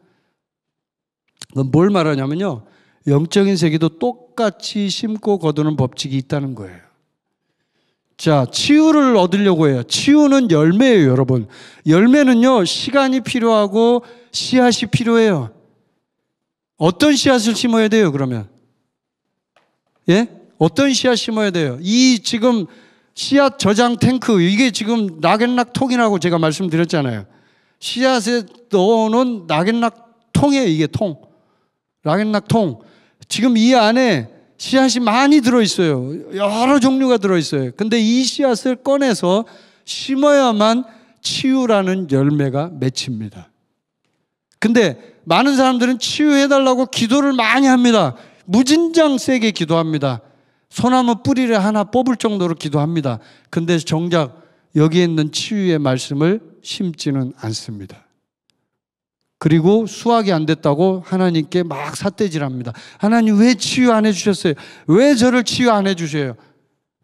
뭘 말하냐면요. 영적인 세계도 똑같이 심고 거두는 법칙이 있다는 거예요. 자, 치유를 얻으려고 해요. 치유는 열매예요, 여러분. 열매는요, 시간이 필요하고 씨앗이 필요해요. 어떤 씨앗을 심어야 돼요, 그러면? 예? 어떤 씨앗 심어야 돼요? 이 지금 씨앗 저장 탱크, 이게 지금 낙엽락 통이라고 제가 말씀드렸잖아요. 씨앗에 넣어놓은 낙엽락 통이에요, 이게 통. 낙엽락 통. 지금 이 안에 씨앗이 많이 들어있어요. 여러 종류가 들어있어요. 근데 이 씨앗을 꺼내서 심어야만 치유라는 열매가 맺힙니다. 근데 많은 사람들은 치유해달라고 기도를 많이 합니다. 무진장 세게 기도합니다. 소나무 뿌리를 하나 뽑을 정도로 기도합니다. 근데 정작 여기에 있는 치유의 말씀을 심지는 않습니다. 그리고 수확이안 됐다고 하나님께 막 삿대질합니다. 하나님 왜 치유 안 해주셨어요? 왜 저를 치유 안 해주셔요?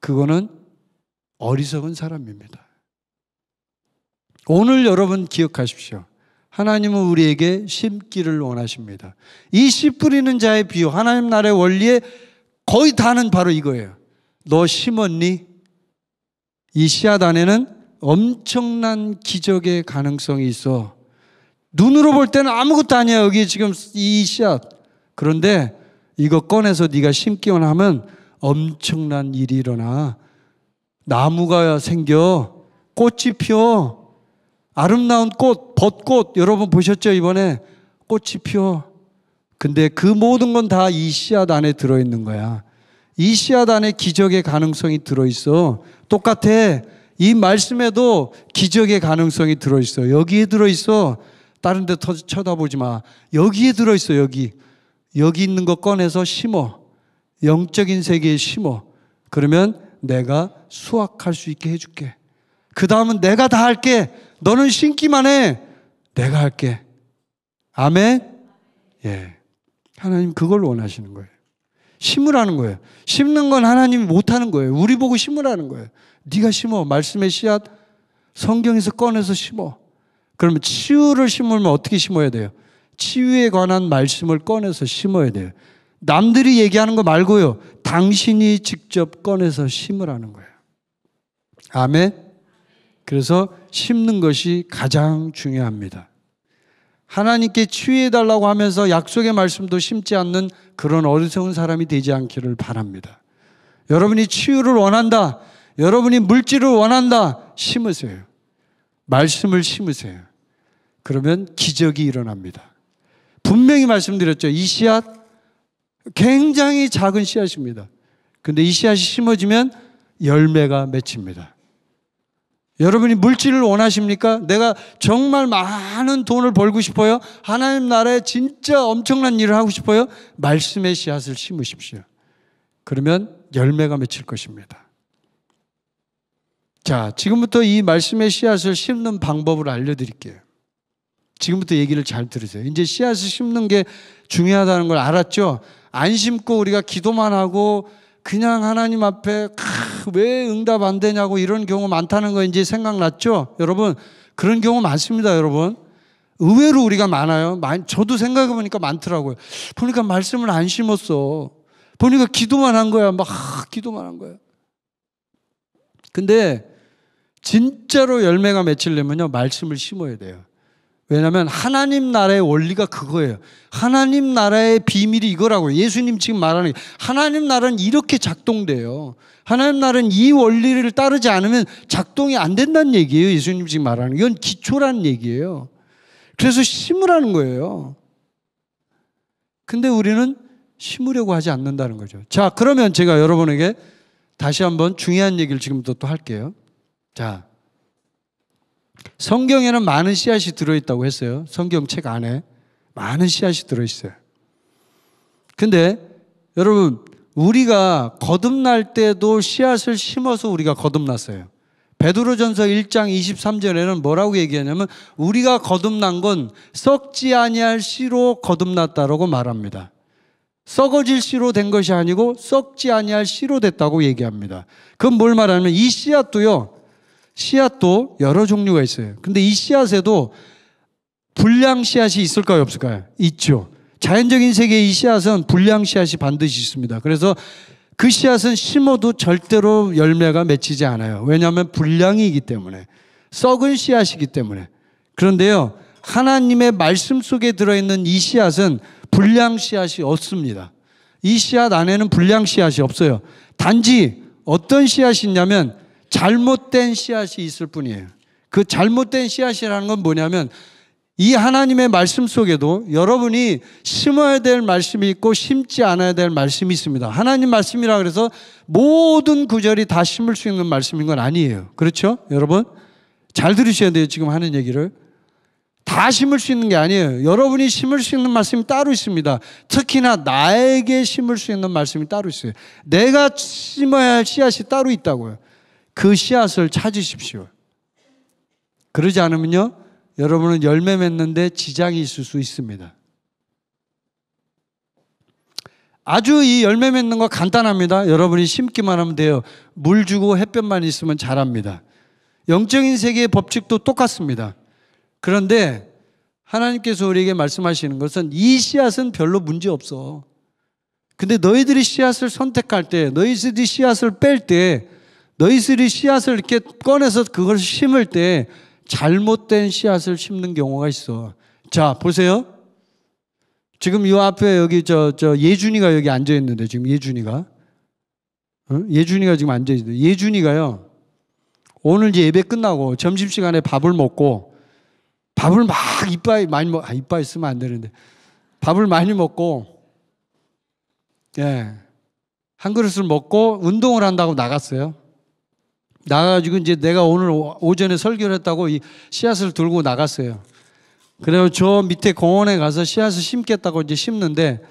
그거는 어리석은 사람입니다. 오늘 여러분 기억하십시오. 하나님은 우리에게 심기를 원하십니다. 이 씨 뿌리는 자의 비유, 하나님 나라의 원리에 거의 다는 바로 이거예요. 너 심었니? 이 씨앗 안에는 엄청난 기적의 가능성이 있어. 눈으로 볼 때는 아무것도 아니야. 여기 지금 이 씨앗 그런데 이거 꺼내서 네가 심기만 하면 엄청난 일이 일어나. 나무가 생겨. 꽃이 피어. 아름다운 꽃, 벚꽃. 여러분 보셨죠? 이번에 꽃이 피어. 근데 그 모든 건 다 이 씨앗 안에 들어있는 거야. 이 씨앗 안에 기적의 가능성이 들어있어. 똑같아. 이 말씀에도 기적의 가능성이 들어있어. 여기에 들어있어. 다른 데 터, 쳐다보지 마. 여기에 들어있어, 여기. 여기 있는 거 꺼내서 심어. 영적인 세계에 심어. 그러면 내가 수확할 수 있게 해줄게. 그 다음은 내가 다 할게. 너는 심기만 해. 내가 할게. 아멘? 예. 하나님 그걸 원하시는 거예요. 심으라는 거예요. 심는 건 하나님이 못하는 거예요. 우리 보고 심으라는 거예요. 네가 심어. 말씀의 씨앗 성경에서 꺼내서 심어. 그러면 치유를 심으면 어떻게 심어야 돼요? 치유에 관한 말씀을 꺼내서 심어야 돼요. 남들이 얘기하는 거 말고요. 당신이 직접 꺼내서 심으라는 거예요. 아멘. 그래서 심는 것이 가장 중요합니다. 하나님께 치유해달라고 하면서 약속의 말씀도 심지 않는 그런 어리석은 사람이 되지 않기를 바랍니다. 여러분이 치유를 원한다. 여러분이 물질을 원한다. 심으세요. 말씀을 심으세요. 그러면 기적이 일어납니다. 분명히 말씀드렸죠. 이 씨앗 굉장히 작은 씨앗입니다. 근데 이 씨앗이 심어지면 열매가 맺힙니다. 여러분이 물질을 원하십니까? 내가 정말 많은 돈을 벌고 싶어요? 하나님 나라에 진짜 엄청난 일을 하고 싶어요? 말씀의 씨앗을 심으십시오. 그러면 열매가 맺힐 것입니다. 자, 지금부터 이 말씀의 씨앗을 심는 방법을 알려드릴게요. 지금부터 얘기를 잘 들으세요. 이제 씨앗을 심는 게 중요하다는 걸 알았죠? 안 심고 우리가 기도만 하고 그냥 하나님 앞에 왜 응답 안 되냐고 이런 경우 많다는 거 이제 생각났죠? 여러분, 그런 경우 많습니다, 여러분. 의외로 우리가 많아요. 저도 생각해보니까 많더라고요. 보니까 말씀을 안 심었어. 보니까 기도만 한 거야. 막 기도만 한 거야. 근데 진짜로 열매가 맺히려면요, 말씀을 심어야 돼요. 왜냐하면 하나님 나라의 원리가 그거예요. 하나님 나라의 비밀이 이거라고 요 예수님 지금 말하는 게 하나님 나라는 이렇게 작동돼요. 하나님 나라는 이 원리를 따르지 않으면 작동이 안 된다는 얘기예요. 예수님 지금 말하는 이건 기초라는 얘기예요. 그래서 심으라는 거예요. 근데 우리는 심으려고 하지 않는다는 거죠. 자, 그러면 제가 여러분에게 다시 한번 중요한 얘기를 지금부터 또 할게요. 자, 성경에는 많은 씨앗이 들어있다고 했어요. 성경책 안에. 많은 씨앗이 들어있어요. 근데 여러분, 우리가 거듭날 때도 씨앗을 심어서 우리가 거듭났어요. 베드로전서 1장 23절에는 뭐라고 얘기하냐면 우리가 거듭난 건 썩지 아니할 씨로 거듭났다라고 말합니다. 썩어질 씨로 된 것이 아니고 썩지 아니할 씨로 됐다고 얘기합니다. 그건 뭘 말하냐면 이 씨앗도요. 씨앗도 여러 종류가 있어요. 근데 이 씨앗에도 불량 씨앗이 있을까요, 없을까요? 있죠. 자연적인 세계의 이 씨앗은 불량 씨앗이 반드시 있습니다. 그래서 그 씨앗은 심어도 절대로 열매가 맺히지 않아요. 왜냐하면 불량이기 때문에. 썩은 씨앗이기 때문에. 그런데요, 하나님의 말씀 속에 들어있는 이 씨앗은 불량 씨앗이 없습니다. 이 씨앗 안에는 불량 씨앗이 없어요. 단지 어떤 씨앗이 있냐면 잘못된 씨앗이 있을 뿐이에요. 그 잘못된 씨앗이라는 건 뭐냐면 이 하나님의 말씀 속에도 여러분이 심어야 될 말씀이 있고 심지 않아야 될 말씀이 있습니다. 하나님 말씀이라 그래서 모든 구절이 다 심을 수 있는 말씀인 건 아니에요. 그렇죠? 여러분? 잘 들으셔야 돼요. 지금 하는 얘기를. 다 심을 수 있는 게 아니에요. 여러분이 심을 수 있는 말씀이 따로 있습니다. 특히나 나에게 심을 수 있는 말씀이 따로 있어요. 내가 심어야 할 씨앗이 따로 있다고요. 그 씨앗을 찾으십시오. 그러지 않으면요, 여러분은 열매 맺는데 지장이 있을 수 있습니다. 아주 이 열매 맺는 거 간단합니다. 여러분이 심기만 하면 돼요. 물 주고 햇볕만 있으면 자랍니다. 영적인 세계의 법칙도 똑같습니다. 그런데 하나님께서 우리에게 말씀하시는 것은 이 씨앗은 별로 문제 없어. 근데 너희들이 씨앗을 선택할 때, 너희들이 씨앗을 뺄 때, 너희들이 씨앗을 이렇게 꺼내서 그걸 심을 때 잘못된 씨앗을 심는 경우가 있어. 자, 보세요. 지금 요 앞에 여기 저, 저 예준이가 여기 앉아 있는데 지금 예준이가. 응? 예준이가 지금 앉아 있는데 예준이가요. 오늘 이제 예배 끝나고 점심시간에 밥을 먹고 밥을 막 이빨 많이 먹, 아, 이빨 쓰면 안 되는데 밥을 많이 먹고 예. 한 그릇을 먹고 운동을 한다고 나갔어요. 나가지고 이제 내가 오늘 오전에 설교를 했다고 이 씨앗을 들고 나갔어요. 그래서 저 밑에 공원에 가서 씨앗을 심겠다고 이제 심는데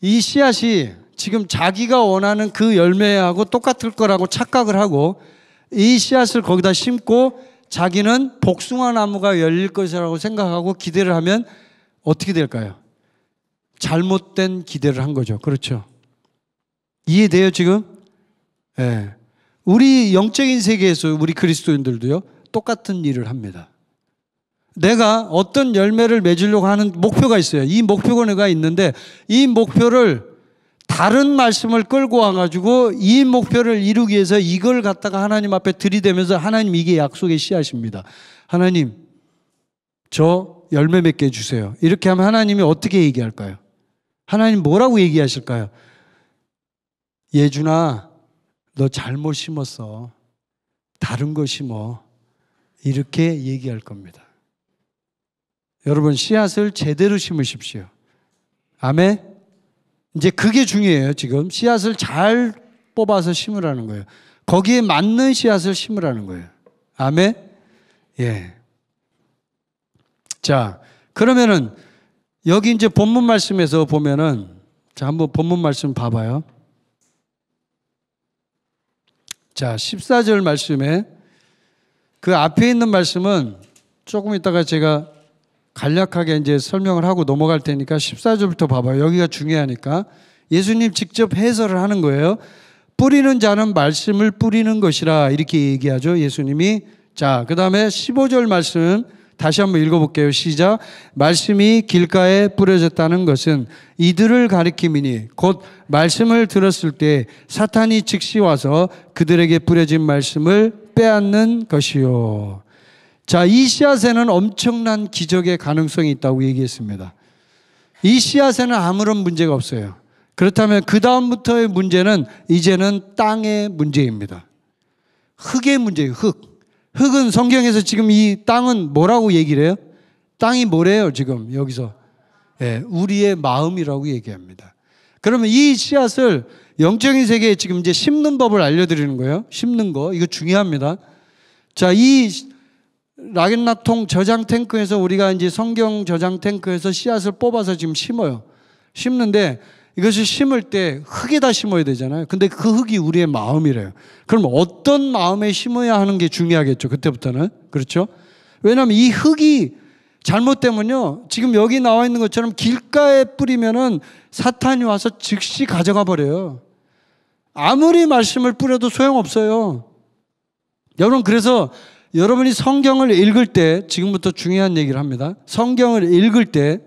이 씨앗이 지금 자기가 원하는 그 열매하고 똑같을 거라고 착각을 하고 이 씨앗을 거기다 심고 자기는 복숭아 나무가 열릴 것이라고 생각하고 기대를 하면 어떻게 될까요? 잘못된 기대를 한 거죠. 그렇죠. 이해돼요, 지금? 예. 네. 우리 영적인 세계에서 우리 그리스도인들도요, 똑같은 일을 합니다. 내가 어떤 열매를 맺으려고 하는 목표가 있어요. 이 목표가 있는데 이 목표를 다른 말씀을 끌고 와가지고 이 목표를 이루기 위해서 이걸 갖다가 하나님 앞에 들이대면서 하나님 이게 약속의 씨앗입니다. 하나님, 저 열매 맺게 해주세요. 이렇게 하면 하나님이 어떻게 얘기할까요? 하나님 뭐라고 얘기하실까요? 예준아, 너 잘못 심었어. 다른 거 심어. 이렇게 얘기할 겁니다. 여러분, 씨앗을 제대로 심으십시오. 아멘? 이제 그게 중요해요, 지금. 씨앗을 잘 뽑아서 심으라는 거예요. 거기에 맞는 씨앗을 심으라는 거예요. 아멘? 예. 자, 그러면은 여기 이제 본문 말씀에서 보면은 자, 한번 본문 말씀 봐봐요. 자, 14절 말씀에 그 앞에 있는 말씀은 조금 이따가 제가 간략하게 이제 설명을 하고 넘어갈 테니까 14절부터 봐봐요. 여기가 중요하니까. 예수님 직접 해설을 하는 거예요. 뿌리는 자는 말씀을 뿌리는 것이라 이렇게 얘기하죠. 예수님이. 자, 그 다음에 15절 말씀. 다시 한번 읽어볼게요. 시작. 말씀이 길가에 뿌려졌다는 것은 이들을 가리킴이니 곧 말씀을 들었을 때 사탄이 즉시 와서 그들에게 뿌려진 말씀을 빼앗는 것이요. 자, 이 씨앗에는 엄청난 기적의 가능성이 있다고 얘기했습니다. 이 씨앗에는 아무런 문제가 없어요. 그렇다면 그 다음부터의 문제는 이제는 땅의 문제입니다. 흙의 문제예요, 흙. 흙은 성경에서 지금 이 땅은 뭐라고 얘기를 해요? 땅이 뭐래요, 지금 여기서? 예, 우리의 마음이라고 얘기합니다. 그러면 이 씨앗을 영적인 세계에 지금 이제 심는 법을 알려드리는 거예요. 심는 거. 이거 중요합니다. 자, 이 라겐나통 저장 탱크에서 우리가 이제 성경 저장 탱크에서 씨앗을 뽑아서 지금 심어요. 심는데 이것이 심을 때 흙에다 심어야 되잖아요. 근데 그 흙이 우리의 마음이래요. 그럼 어떤 마음에 심어야 하는 게 중요하겠죠. 그때부터는. 그렇죠? 왜냐하면 이 흙이 잘못되면요. 지금 여기 나와 있는 것처럼 길가에 뿌리면은 사탄이 와서 즉시 가져가 버려요. 아무리 말씀을 뿌려도 소용없어요. 여러분, 그래서 여러분이 성경을 읽을 때, 지금부터 중요한 얘기를 합니다. 성경을 읽을 때,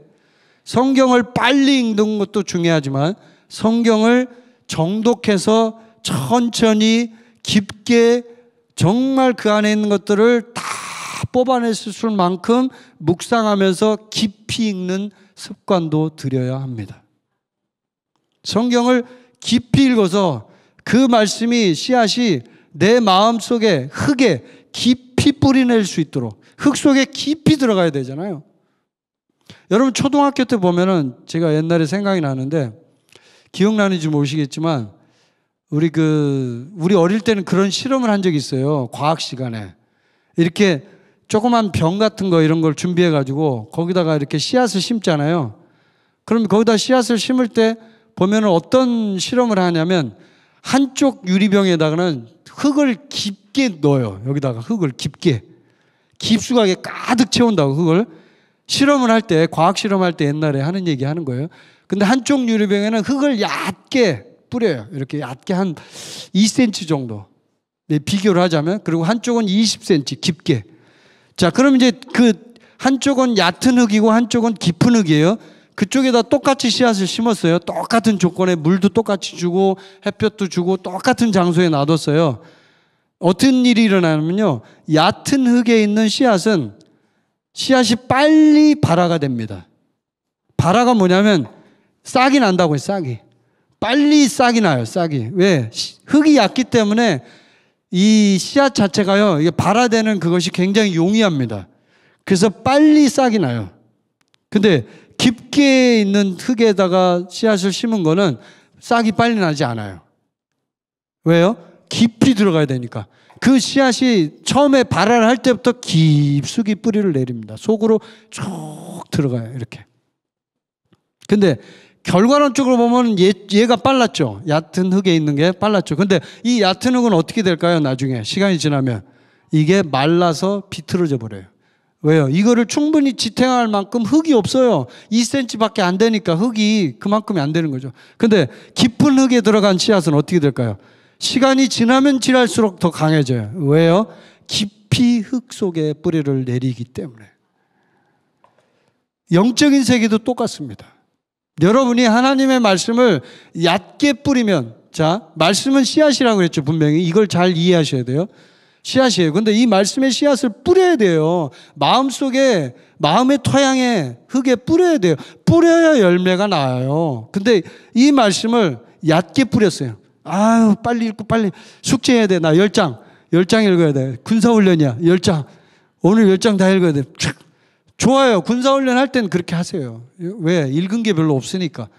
성경을 빨리 읽는 것도 중요하지만 성경을 정독해서 천천히 깊게 정말 그 안에 있는 것들을 다 뽑아냈을 만큼 묵상하면서 깊이 읽는 습관도 들여야 합니다. 성경을 깊이 읽어서 그 말씀이 씨앗이 내 마음 속에 흙에 깊이 뿌리낼 수 있도록 흙 속에 깊이 들어가야 되잖아요. 여러분 초등학교 때 보면은 제가 옛날에 생각이 나는데 기억나는지 모르시겠지만 우리 그 우리 어릴 때는 그런 실험을 한 적이 있어요. 과학 시간에 이렇게 조그만 병 같은 거 이런 걸 준비해 가지고 거기다가 이렇게 씨앗을 심잖아요. 그럼 거기다 씨앗을 심을 때 보면은 어떤 실험을 하냐면 한쪽 유리병에다가는 흙을 깊게 넣어요. 여기다가 흙을 깊게. 깊숙하게 가득 채운다고 흙을. 실험을 할 때, 과학 실험할 때 옛날에 하는 얘기 하는 거예요. 근데 한쪽 유리병에는 흙을 얕게 뿌려요. 이렇게 얕게 한 2cm 정도. 네, 비교를 하자면. 그리고 한쪽은 20cm 깊게. 자, 그럼 이제 그 한쪽은 얕은 흙이고 한쪽은 깊은 흙이에요. 그쪽에다 똑같이 씨앗을 심었어요. 똑같은 조건에 물도 똑같이 주고 햇볕도 주고 똑같은 장소에 놔뒀어요. 어떤 일이 일어나냐면요. 얕은 흙에 있는 씨앗은 씨앗이 빨리 발아가 됩니다. 발아가 뭐냐면 싹이 난다고요, 싹이. 빨리 싹이 나요, 싹이. 왜? 흙이 얕기 때문에 이 씨앗 자체가요, 이게 발아되는 그것이 굉장히 용이합니다. 그래서 빨리 싹이 나요. 근데 깊게 있는 흙에다가 씨앗을 심은 거는 싹이 빨리 나지 않아요. 왜요? 깊이 들어가야 되니까. 그 씨앗이 처음에 발화할 때부터 깊숙이 뿌리를 내립니다. 속으로 쭉 들어가요. 이렇게. 근데 결과론적으로 보면 얘, 얘가 빨랐죠. 얕은 흙에 있는 게 빨랐죠. 근데 이 얕은 흙은 어떻게 될까요? 나중에 시간이 지나면 이게 말라서 비틀어져 버려요. 왜요? 이거를 충분히 지탱할 만큼 흙이 없어요. 2cm밖에 안 되니까 흙이 그만큼이 안 되는 거죠. 근데 깊은 흙에 들어간 씨앗은 어떻게 될까요? 시간이 지나면 지날수록 더 강해져요. 왜요? 깊이 흙 속에 뿌리를 내리기 때문에. 영적인 세계도 똑같습니다. 여러분이 하나님의 말씀을 얕게 뿌리면, 자, 말씀은 씨앗이라고 그랬죠, 분명히. 이걸 잘 이해하셔야 돼요. 씨앗이에요. 근데 이 말씀의 씨앗을 뿌려야 돼요. 마음 속에, 마음의 토양에, 흙에 뿌려야 돼요. 뿌려야 열매가 나와요. 근데 이 말씀을 얕게 뿌렸어요. 아유, 빨리 읽고 빨리 숙제해야 돼. 나 10장. 10장 읽어야 돼. 군사훈련이야. 10장. 오늘 10장 다 읽어야 돼. 촥. 좋아요. 군사훈련 할 땐 그렇게 하세요. 왜? 읽은 게 별로 없으니까.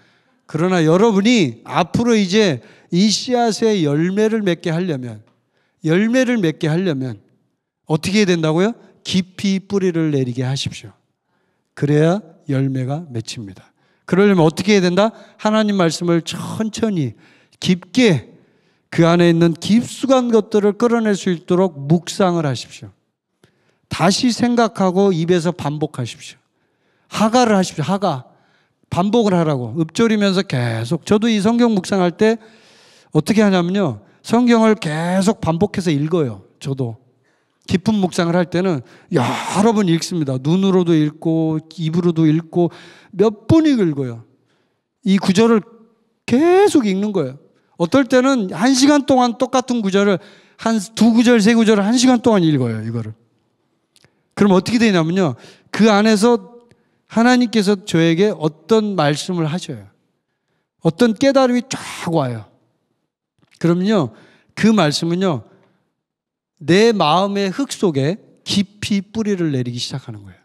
그러나 여러분이 앞으로 이제 이 씨앗의 열매를 맺게 하려면, 열매를 맺게 하려면 어떻게 해야 된다고요? 깊이 뿌리를 내리게 하십시오. 그래야 열매가 맺힙니다. 그러려면 어떻게 해야 된다? 하나님 말씀을 천천히 깊게 그 안에 있는 깊숙한 것들을 끌어낼 수 있도록 묵상을 하십시오. 다시 생각하고 입에서 반복하십시오. 하가를 하십시오. 하가. 반복을 하라고. 읊조리면서 계속. 저도 이 성경 묵상할 때 어떻게 하냐면요. 성경을 계속 반복해서 읽어요. 저도. 깊은 묵상을 할 때는 여러 번 읽습니다. 눈으로도 읽고, 입으로도 읽고, 몇번 읽어요. 이 구절을 계속 읽는 거예요. 어떨 때는 한 시간 동안 똑같은 구절을 한 두 구절, 세 구절을 한 시간 동안 읽어요, 이거를. 그럼 어떻게 되냐면요. 그 안에서 하나님께서 저에게 어떤 말씀을 하셔요. 어떤 깨달음이 쫙 와요. 그러면요그 말씀은요. 내 마음의 흙 속에 깊이 뿌리를 내리기 시작하는 거예요.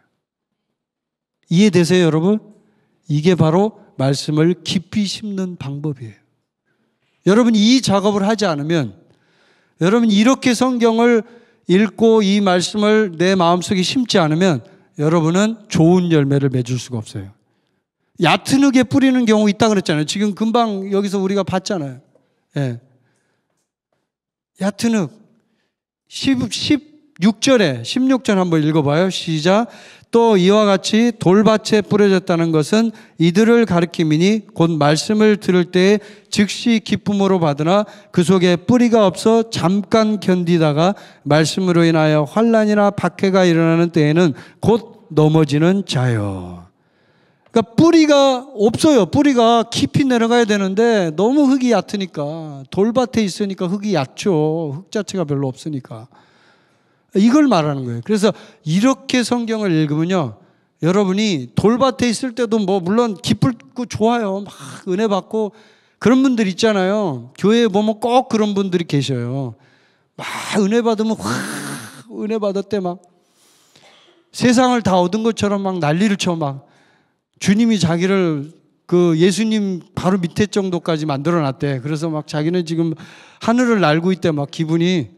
이해되세요, 여러분? 이게 바로 말씀을 깊이 심는 방법이에요. 여러분 이 작업을 하지 않으면 여러분 이렇게 성경을 읽고 이 말씀을 내 마음속에 심지 않으면 여러분은 좋은 열매를 맺을 수가 없어요. 얕은 흙에 뿌리는 경우 있다 그랬잖아요. 지금 금방 여기서 우리가 봤잖아요. 예. 얕은 흙. 10, 16절에, 16절 한번 읽어봐요. 시작. 또 이와 같이 돌밭에 뿌려졌다는 것은 이들을 가리킴이니 곧 말씀을 들을 때에 즉시 기쁨으로 받으나 그 속에 뿌리가 없어 잠깐 견디다가 말씀으로 인하여 환란이나 박해가 일어나는 때에는 곧 넘어지는 자요. 그러니까 뿌리가 없어요. 뿌리가 깊이 내려가야 되는데 너무 흙이 얕으니까 돌밭에 있으니까 흙이 얕죠. 흙 자체가 별로 없으니까. 이걸 말하는 거예요. 그래서 이렇게 성경을 읽으면요. 여러분이 돌밭에 있을 때도 뭐 물론 기쁘고 좋아요. 막 은혜 받고 그런 분들 있잖아요. 교회에 보면 꼭 그런 분들이 계셔요. 막 은혜 받으면 확 은혜 받았대 막 세상을 다 얻은 것처럼 막 난리를 쳐 막 주님이 자기를 그 예수님 바로 밑에 정도까지 만들어 놨대. 그래서 막 자기는 지금 하늘을 날고 있대 막 기분이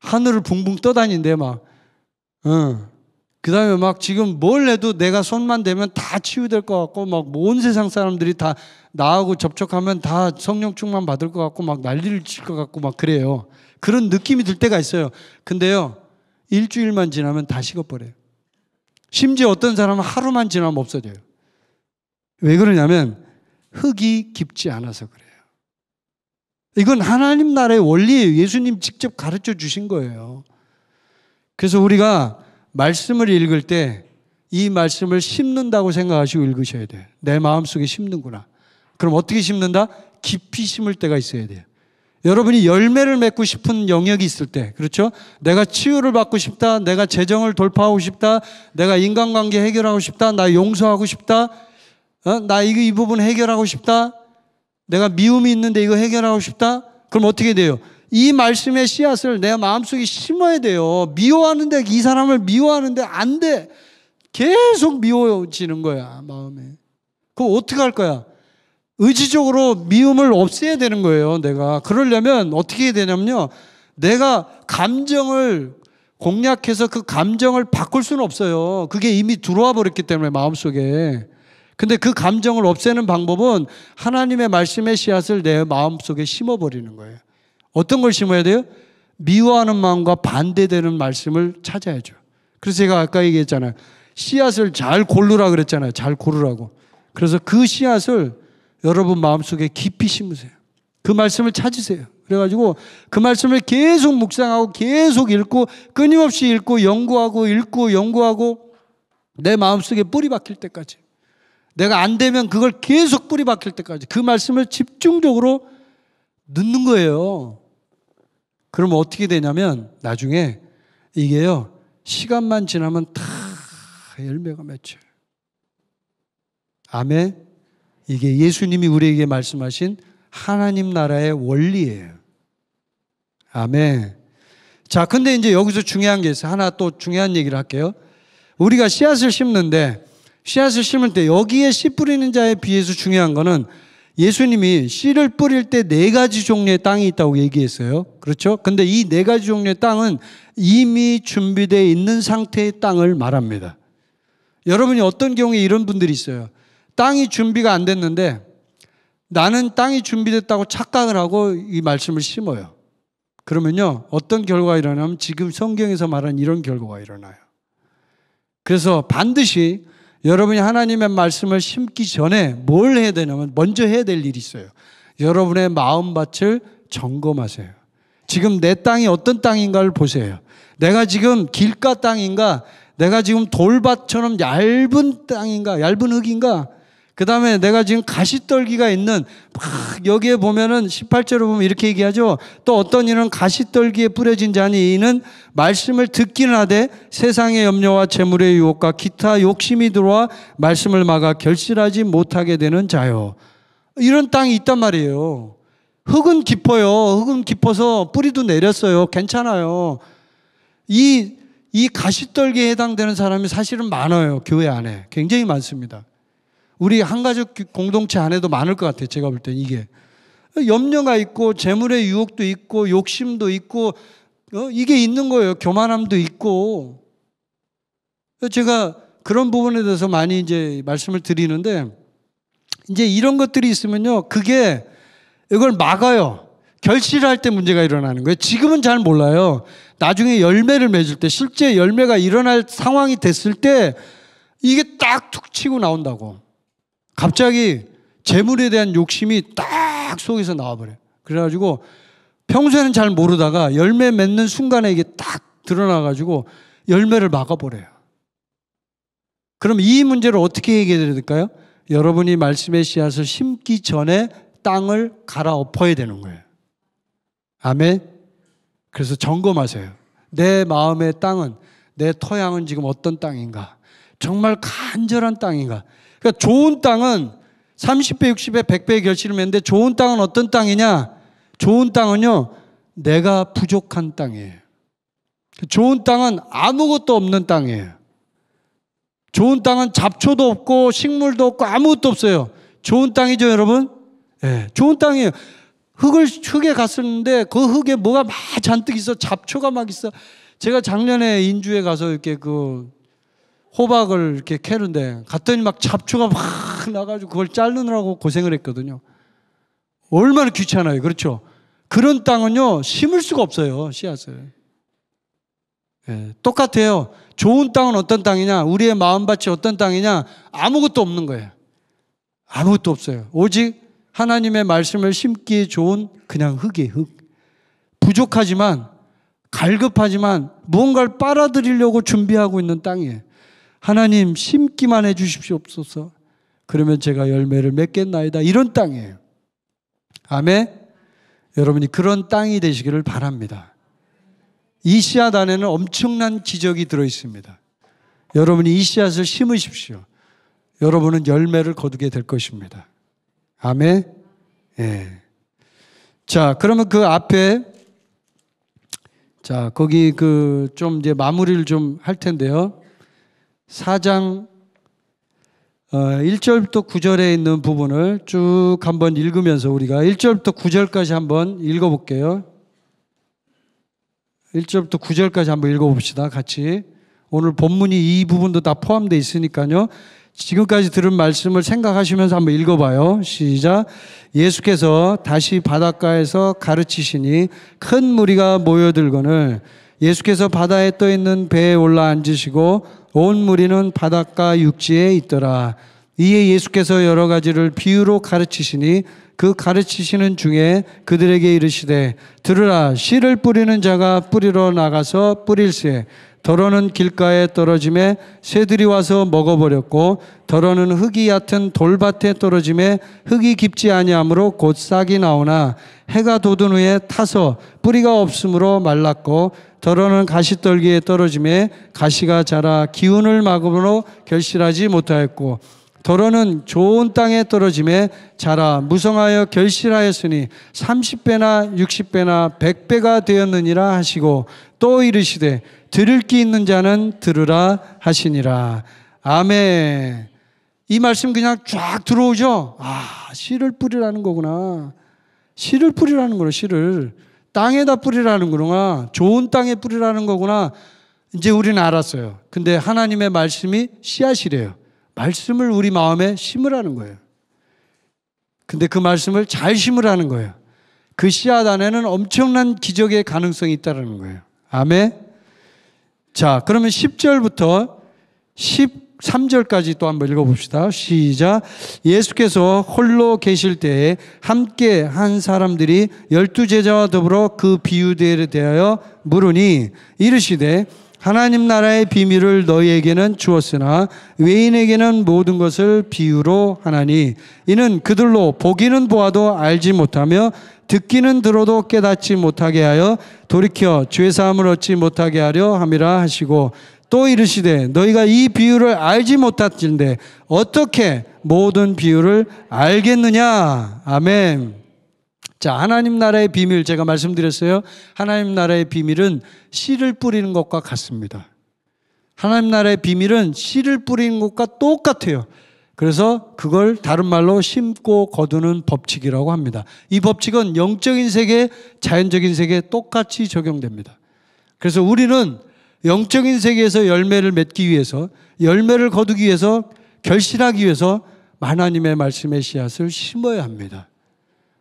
하늘을 붕붕 떠다닌대 막. 어. 그 다음에 막 지금 뭘 해도 내가 손만 대면 다 치유될 것 같고 막 온 세상 사람들이 다 나하고 접촉하면 다 성령 충만 받을 것 같고 막 난리를 칠 것 같고 막 그래요. 그런 느낌이 들 때가 있어요. 근데요, 일주일만 지나면 다 식어버려요. 심지어 어떤 사람은 하루만 지나면 없어져요. 왜 그러냐면 흙이 깊지 않아서 그래요. 이건 하나님 나라의 원리예요. 예수님 직접 가르쳐 주신 거예요. 그래서 우리가 말씀을 읽을 때 이 말씀을 심는다고 생각하시고 읽으셔야 돼요. 내 마음속에 심는구나. 그럼 어떻게 심는다? 깊이 심을 때가 있어야 돼요. 여러분이 열매를 맺고 싶은 영역이 있을 때, 그렇죠? 내가 치유를 받고 싶다, 내가 재정을 돌파하고 싶다, 내가 인간관계 해결하고 싶다, 나 용서하고 싶다, 어? 나 이거 이 부분 해결하고 싶다, 내가 미움이 있는데 이거 해결하고 싶다? 그럼 어떻게 돼요? 이 말씀의 씨앗을 내 마음속에 심어야 돼요. 미워하는데 이 사람을 미워하는데 안 돼. 계속 미워지는 거야, 마음에. 그럼 어떻게 할 거야? 의지적으로 미움을 없애야 되는 거예요, 내가. 그러려면 어떻게 해야 되냐면요. 내가 감정을 공략해서 그 감정을 바꿀 수는 없어요. 그게 이미 들어와 버렸기 때문에 마음속에. 근데 그 감정을 없애는 방법은 하나님의 말씀의 씨앗을 내 마음속에 심어버리는 거예요. 어떤 걸 심어야 돼요? 미워하는 마음과 반대되는 말씀을 찾아야죠. 그래서 제가 아까 얘기했잖아요. 씨앗을 잘 고르라 그랬잖아요. 잘 고르라고. 그래서 그 씨앗을 여러분 마음속에 깊이 심으세요. 그 말씀을 찾으세요. 그래가지고 그 말씀을 계속 묵상하고 계속 읽고 끊임없이 읽고 연구하고 읽고 연구하고 내 마음속에 뿌리 박힐 때까지. 내가 안 되면 그걸 계속 뿌리 박힐 때까지 그 말씀을 집중적으로 듣는 거예요. 그러 어떻게 되냐면 나중에 이게요. 시간만 지나면 다 열매가 맺혀요. 아멘. 이게 예수님이 우리에게 말씀하신 하나님 나라의 원리예요. 아멘. 자, 근데 이제 여기서 중요한 게 있어요. 하나 또 중요한 얘기를 할게요. 우리가 씨앗을 심는데 씨앗을 심을 때 여기에 씨 뿌리는 자에 비해서 중요한 거는 예수님이 씨를 뿌릴 때 네 가지 종류의 땅이 있다고 얘기했어요. 그렇죠? 근데 이 네 가지 종류의 땅은 이미 준비되어 있는 상태의 땅을 말합니다. 여러분이 어떤 경우에 이런 분들이 있어요. 땅이 준비가 안 됐는데 나는 땅이 준비됐다고 착각을 하고 이 말씀을 심어요. 그러면요, 어떤 결과가 일어나면 지금 성경에서 말한 이런 결과가 일어나요. 그래서 반드시 여러분이 하나님의 말씀을 심기 전에 뭘 해야 되냐면 먼저 해야 될 일이 있어요. 여러분의 마음밭을 점검하세요. 지금 내 땅이 어떤 땅인가를 보세요. 내가 지금 길가 땅인가, 내가 지금 돌밭처럼 얇은 땅인가, 얇은 흙인가, 그 다음에 내가 지금 가시떨기가 있는 막 여기에 보면은 18절로 보면 이렇게 얘기하죠. 또 어떤 이는 가시떨기에 뿌려진 자니 이는 말씀을 듣기는 하되 세상의 염려와 재물의 유혹과 기타 욕심이 들어와 말씀을 막아 결실하지 못하게 되는 자요. 이런 땅이 있단 말이에요. 흙은 깊어요. 흙은 깊어서 뿌리도 내렸어요. 괜찮아요. 이, 이 가시떨기에 해당되는 사람이 사실은 많아요. 교회 안에. 굉장히 많습니다. 우리 한 가족 공동체 안에도 많을 것 같아요. 제가 볼 땐 이게. 염려가 있고, 재물의 유혹도 있고, 욕심도 있고, 어? 이게 있는 거예요. 교만함도 있고. 제가 그런 부분에 대해서 많이 이제 말씀을 드리는데, 이제 이런 것들이 있으면요. 그게 이걸 막아요. 결실할 때 문제가 일어나는 거예요. 지금은 잘 몰라요. 나중에 열매를 맺을 때, 실제 열매가 일어날 상황이 됐을 때, 이게 딱 툭 치고 나온다고. 갑자기 재물에 대한 욕심이 딱 속에서 나와버려요. 그래가지고 평소에는 잘 모르다가 열매 맺는 순간에 이게 딱 드러나가지고 열매를 막아버려요. 그럼 이 문제를 어떻게 얘기해야 될까요? 여러분이 말씀의 씨앗을 심기 전에 땅을 갈아엎어야 되는 거예요. 아멘. 그래서 점검하세요. 내 마음의 땅은 내 토양은 지금 어떤 땅인가? 정말 간절한 땅인가? 그러니까 좋은 땅은 30배, 60배, 100배의 결실을 맺는데 좋은 땅은 어떤 땅이냐? 좋은 땅은요, 내가 부족한 땅이에요. 그 좋은 땅은 아무것도 없는 땅이에요. 좋은 땅은 잡초도 없고 식물도 없고 아무것도 없어요. 좋은 땅이죠, 여러분? 예, 네, 좋은 땅이에요. 흙을 흙에 갔었는데 그 흙에 뭐가 막 잔뜩 있어 잡초가 막 있어. 제가 작년에 인주에 가서 이렇게 그 호박을 이렇게 캐는데 갔더니 막 잡초가 막 나가지고 그걸 자르느라고 고생을 했거든요. 얼마나 귀찮아요. 그렇죠? 그런 땅은요, 심을 수가 없어요. 씨앗을. 예, 똑같아요. 좋은 땅은 어떤 땅이냐? 우리의 마음밭이 어떤 땅이냐? 아무것도 없는 거예요. 아무것도 없어요. 오직 하나님의 말씀을 심기 좋은 그냥 흙이 에요 흙. 부족하지만 갈급하지만 무언가를 빨아들이려고 준비하고 있는 땅이에요. 하나님 심기만 해 주십시옵소서. 그러면 제가 열매를 맺겠나이다. 이런 땅이에요. 아멘. 여러분이 그런 땅이 되시기를 바랍니다. 이 씨앗 안에는 엄청난 기적이 들어 있습니다. 여러분이 이 씨앗을 심으십시오. 여러분은 열매를 거두게 될 것입니다. 아멘. 예. 자, 그러면 그 앞에 자, 거기 그 좀 이제 마무리를 좀 할 텐데요. 4장 1절부터 어, 9절에 있는 부분을 쭉 한번 읽으면서 우리가 1절부터 9절까지 한번 읽어볼게요. 1절부터 9절까지 한번 읽어봅시다. 같이. 오늘 본문이 이 부분도 다 포함되어 있으니까요. 지금까지 들은 말씀을 생각하시면서 한번 읽어봐요. 시작. 예수께서 다시 바닷가에서 가르치시니 큰 무리가 모여들거늘 예수께서 바다에 떠 있는 배에 올라 앉으시고 온 무리는 바닷가 육지에 있더라. 이에 예수께서 여러 가지를 비유로 가르치시니 그 가르치시는 중에 그들에게 이르시되 들으라 씨를 뿌리는 자가 뿌리러 나가서 뿌릴세 더러는 길가에 떨어짐에 새들이 와서 먹어버렸고 더러는 흙이 얕은 돌밭에 떨어짐에 흙이 깊지 아니하므로 곧 싹이 나오나 해가 돋은 후에 타서 뿌리가 없으므로 말랐고 더러는 가시떨기에 떨어짐에 가시가 자라 기운을 막음으로 결실하지 못하였고 더러는 좋은 땅에 떨어짐에 자라 무성하여 결실하였으니 30배나 60배나 100배가 되었느니라 하시고 또 이르시되 들을 기 있는 자는 들으라 하시니라. 아멘. 이 말씀 그냥 쫙 들어오죠? 아, 씨를 뿌리라는 거구나. 씨를 뿌리라는 거로 씨를. 땅에다 뿌리라는 거구나. 좋은 땅에 뿌리라는 거구나. 이제 우리는 알았어요. 근데 하나님의 말씀이 씨앗이래요. 말씀을 우리 마음에 심으라는 거예요. 근데 그 말씀을 잘 심으라는 거예요. 그 씨앗 안에는 엄청난 기적의 가능성이 있다는 거예요. 아멘. 자, 그러면 10절부터 13절까지 또 한 번 읽어봅시다. 시작. 예수께서 홀로 계실 때에 함께 한 사람들이 열두 제자와 더불어 그 비유대에 대하여 물으니 이르시되 하나님 나라의 비밀을 너희에게는 주었으나 외인에게는 모든 것을 비유로 하나니 이는 그들로 보기는 보아도 알지 못하며 듣기는 들어도 깨닫지 못하게 하여 돌이켜 죄 사함을 얻지 못하게 하려 함이라 하시고 또 이르시되 너희가 이 비유를 알지 못하진데 어떻게 모든 비유를 알겠느냐 아멘. 자, 하나님 나라의 비밀 제가 말씀드렸어요. 하나님 나라의 비밀은 씨를 뿌리는 것과 같습니다. 하나님 나라의 비밀은 씨를 뿌리는 것과 똑같아요. 그래서 그걸 다른 말로 심고 거두는 법칙이라고 합니다. 이 법칙은 영적인 세계, 자연적인 세계 똑같이 적용됩니다. 그래서 우리는 영적인 세계에서 열매를 맺기 위해서, 열매를 거두기 위해서, 결실하기 위해서 하나님의 말씀의 씨앗을 심어야 합니다.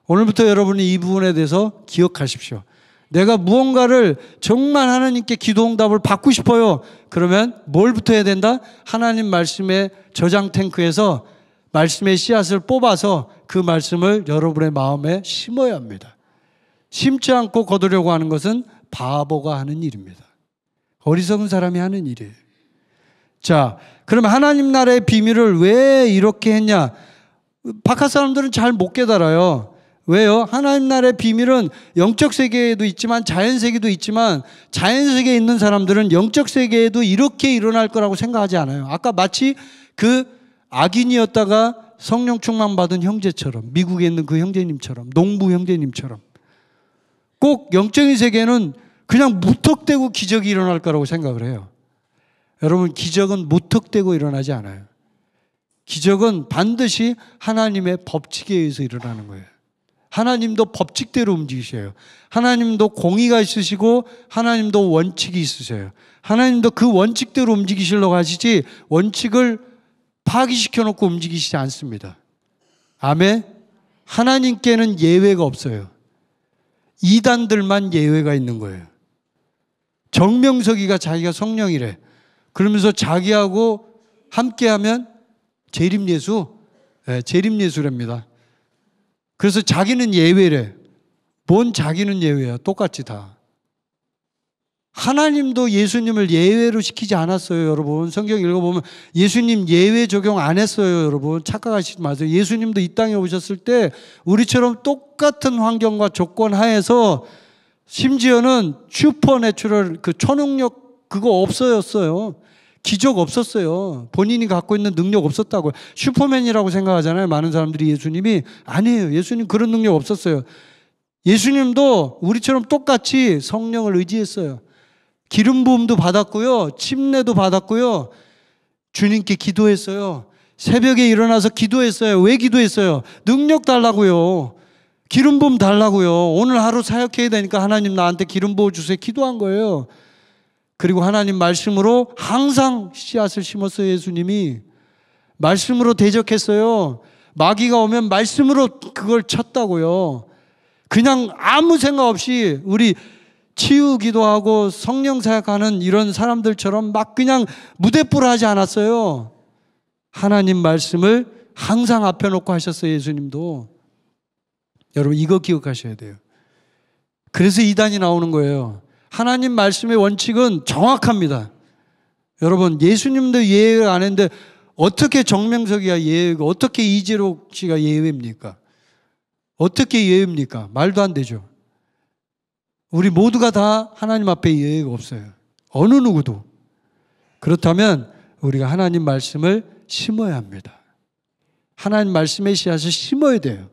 오늘부터 여러분이 이 부분에 대해서 기억하십시오. 내가 무언가를 정말 하나님께 기도 응답을 받고 싶어요. 그러면 뭘부터 해야 된다? 하나님 말씀의 저장 탱크에서 말씀의 씨앗을 뽑아서 그 말씀을 여러분의 마음에 심어야 합니다. 심지 않고 거두려고 하는 것은 바보가 하는 일입니다. 어리석은 사람이 하는 일이에요. 자, 그럼 하나님 나라의 비밀을 왜 이렇게 했냐? 바깥 사람들은 잘 못 깨달아요. 왜요? 하나님 나라의 비밀은 영적 세계에도 있지만 자연 세계도 있지만 자연 세계에 있는 사람들은 영적 세계에도 이렇게 일어날 거라고 생각하지 않아요. 아까 마치 그 악인이었다가 성령 충만 받은 형제처럼 미국에 있는 그 형제님처럼 농부 형제님처럼 꼭 영적인 세계는 그냥 무턱대고 기적이 일어날 거라고 생각을 해요. 여러분 기적은 무턱대고 일어나지 않아요. 기적은 반드시 하나님의 법칙에 의해서 일어나는 거예요. 하나님도 법칙대로 움직이셔요. 하나님도 공의가 있으시고 하나님도 원칙이 있으세요. 하나님도 그 원칙대로 움직이실러 가시지 원칙을 파기시켜 놓고 움직이시지 않습니다. 아멘. 하나님께는 예외가 없어요. 이단들만 예외가 있는 거예요. 정명석이가 자기가 성령이래. 그러면서 자기하고 함께하면 재림예수, 네, 예, 재림예수랍니다. 그래서 자기는 예외래. 뭔 자기는 예외야. 똑같지 다. 하나님도 예수님을 예외로 시키지 않았어요, 여러분. 성경 읽어보면 예수님 예외 적용 안 했어요, 여러분. 착각하시지 마세요. 예수님도 이 땅에 오셨을 때 우리처럼 똑같은 환경과 조건 하에서 심지어는 슈퍼내추럴 그 초능력 그거 없어였어요. 기적 없었어요. 본인이 갖고 있는 능력 없었다고 슈퍼맨이라고 생각하잖아요. 많은 사람들이 예수님이 아니에요. 예수님 그런 능력 없었어요. 예수님도 우리처럼 똑같이 성령을 의지했어요. 기름 부음도 받았고요. 침례도 받았고요. 주님께 기도했어요. 새벽에 일어나서 기도했어요. 왜 기도했어요? 능력 달라고요. 기름 부음 달라고요. 오늘 하루 사역해야 되니까 하나님 나한테 기름 부어 주세요. 기도한 거예요. 그리고 하나님 말씀으로 항상 씨앗을 심었어요, 예수님이. 말씀으로 대적했어요. 마귀가 오면 말씀으로 그걸 쳤다고요. 그냥 아무 생각 없이 우리 치우기도 하고 성령 사역하는 이런 사람들처럼 막 그냥 무대뿔 하지 않았어요. 하나님 말씀을 항상 앞에 놓고 하셨어요, 예수님도. 여러분, 이거 기억하셔야 돼요. 그래서 이단이 나오는 거예요. 하나님 말씀의 원칙은 정확합니다. 여러분, 예수님도 예외를 안 했는데 어떻게 정명석이가 예외고 어떻게 이재록 씨가 예외입니까? 어떻게 예외입니까? 말도 안 되죠. 우리 모두가 다 하나님 앞에 예외가 없어요. 어느 누구도. 그렇다면 우리가 하나님 말씀을 심어야 합니다. 하나님 말씀의 씨앗을 심어야 돼요.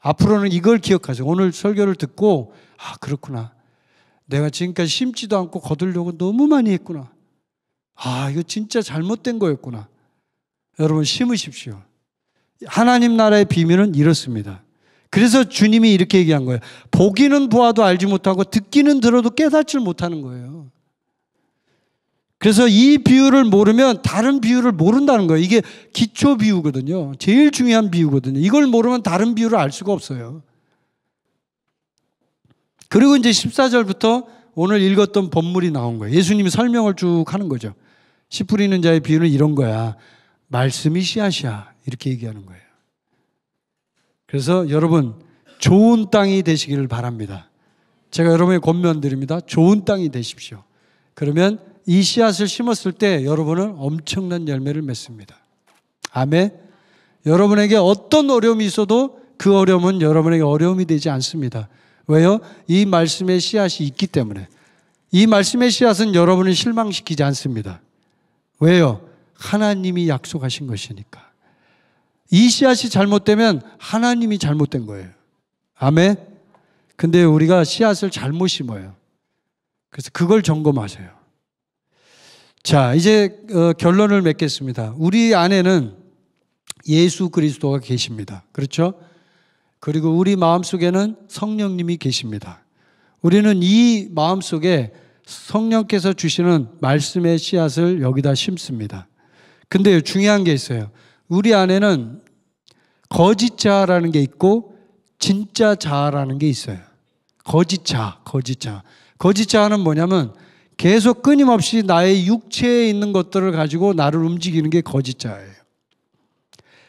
앞으로는 이걸 기억하세요. 오늘 설교를 듣고, 아, 그렇구나. 내가 지금까지 심지도 않고 거두려고 너무 많이 했구나. 아, 이거 진짜 잘못된 거였구나. 여러분, 심으십시오. 하나님 나라의 비밀은 이렇습니다. 그래서 주님이 이렇게 얘기한 거예요. 보기는 보아도 알지 못하고 듣기는 들어도 깨닫질 못하는 거예요. 그래서 이 비유를 모르면 다른 비유를 모른다는 거예요. 이게 기초 비유거든요. 제일 중요한 비유거든요. 이걸 모르면 다른 비유를 알 수가 없어요. 그리고 이제 14절부터 오늘 읽었던 본물이 나온 거예요. 예수님이 설명을 쭉 하는 거죠. 씨 뿌리는 자의 비유는 이런 거야. 말씀이 씨앗이야. 이렇게 얘기하는 거예요. 그래서 여러분 좋은 땅이 되시기를 바랍니다. 제가 여러분의 권면 드립니다. 좋은 땅이 되십시오. 그러면 이 씨앗을 심었을 때 여러분은 엄청난 열매를 맺습니다. 아멘. 여러분에게 어떤 어려움이 있어도 그 어려움은 여러분에게 어려움이 되지 않습니다. 왜요? 이 말씀의 씨앗이 있기 때문에. 이 말씀의 씨앗은 여러분을 실망시키지 않습니다. 왜요? 하나님이 약속하신 것이니까. 이 씨앗이 잘못되면 하나님이 잘못된 거예요. 아멘? 근데 우리가 씨앗을 잘못 심어요. 그래서 그걸 점검하세요. 자, 이제 어, 결론을 맺겠습니다. 우리 안에는 예수 그리스도가 계십니다. 그렇죠? 그리고 우리 마음속에는 성령님이 계십니다. 우리는 이 마음속에 성령께서 주시는 말씀의 씨앗을 여기다 심습니다. 근데 중요한 게 있어요. 우리 안에는 거짓 자라는 게 있고 진짜 자라는 게 있어요. 거짓 자, 거짓 자. 거짓 자는 뭐냐면 계속 끊임없이 나의 육체에 있는 것들을 가지고 나를 움직이는 게 거짓 자예요.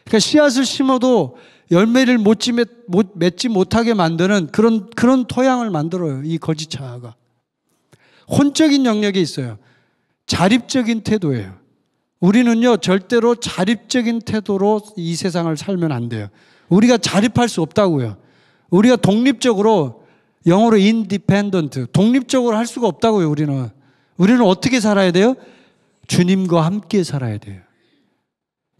그러니까 씨앗을 심어도 열매를 못, 지매, 못 맺지 못하게 만드는 그런 그런 토양을 만들어요. 이 거짓 자아가 혼적인 영역에 있어요. 자립적인 태도예요. 우리는요 절대로 자립적인 태도로 이 세상을 살면 안 돼요. 우리가 자립할 수 없다고요. 우리가 독립적으로 영어로 independent 독립적으로 할 수가 없다고요. 우리는 우리는 어떻게 살아야 돼요? 주님과 함께 살아야 돼요.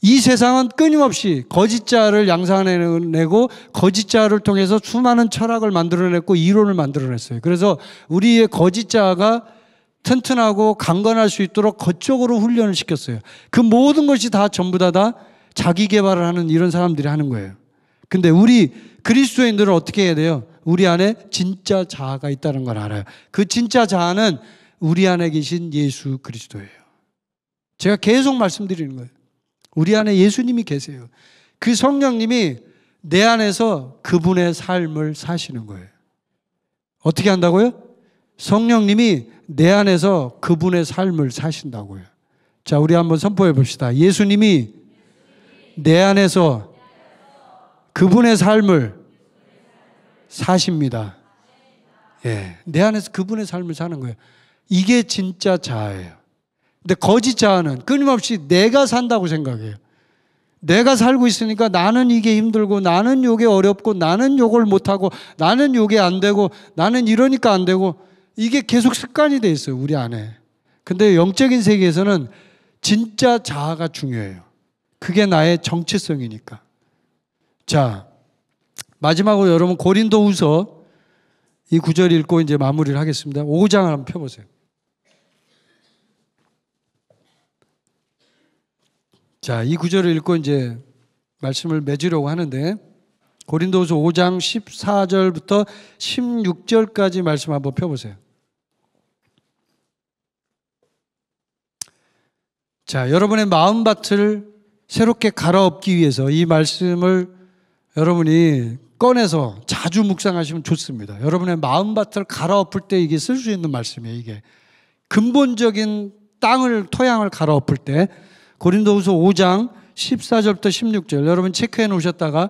이 세상은 끊임없이 거짓자를 양산해내고 거짓자를 통해서 수많은 철학을 만들어냈고 이론을 만들어냈어요. 그래서 우리의 거짓자가 튼튼하고 강건할 수 있도록 거쪽으로 훈련을 시켰어요. 그 모든 것이 다 전부 다, 다 자기 개발을 하는 이런 사람들이 하는 거예요. 근데 우리 그리스도인들은 어떻게 해야 돼요? 우리 안에 진짜 자아가 있다는 걸 알아요. 그 진짜 자아는 우리 안에 계신 예수 그리스도예요. 제가 계속 말씀드리는 거예요. 우리 안에 예수님이 계세요. 그 성령님이 내 안에서 그분의 삶을 사시는 거예요. 어떻게 한다고요? 성령님이 내 안에서 그분의 삶을 사신다고요. 자, 우리 한번 선포해 봅시다. 예수님이 내 안에서 그분의 삶을 사십니다. 예. 내 안에서 그분의 삶을 사는 거예요. 이게 진짜 자아예요. 근데 거짓 자아는 끊임없이 내가 산다고 생각해요. 내가 살고 있으니까 나는 이게 힘들고 나는 요게 어렵고 나는 요걸 못하고 나는 요게 안 되고 나는 이러니까 안 되고 이게 계속 습관이 돼 있어요. 우리 안에. 근데 영적인 세계에서는 진짜 자아가 중요해요. 그게 나의 정체성이니까. 자, 마지막으로 여러분 고린도 후서 이 구절 읽고 이제 마무리를 하겠습니다. 5장을 한번 펴보세요. 자, 이 구절을 읽고 이제 말씀을 맺으려고 하는데 고린도후서 5장 14절부터 16절까지 말씀 한번 펴 보세요. 자, 여러분의 마음밭을 새롭게 갈아엎기 위해서 이 말씀을 여러분이 꺼내서 자주 묵상하시면 좋습니다. 여러분의 마음밭을 갈아엎을 때 이게 쓸 수 있는 말씀이에요, 이게. 근본적인 땅을, 토양을 갈아엎을 때 고린도후서 5장 14절부터 16절 여러분 체크해 놓으셨다가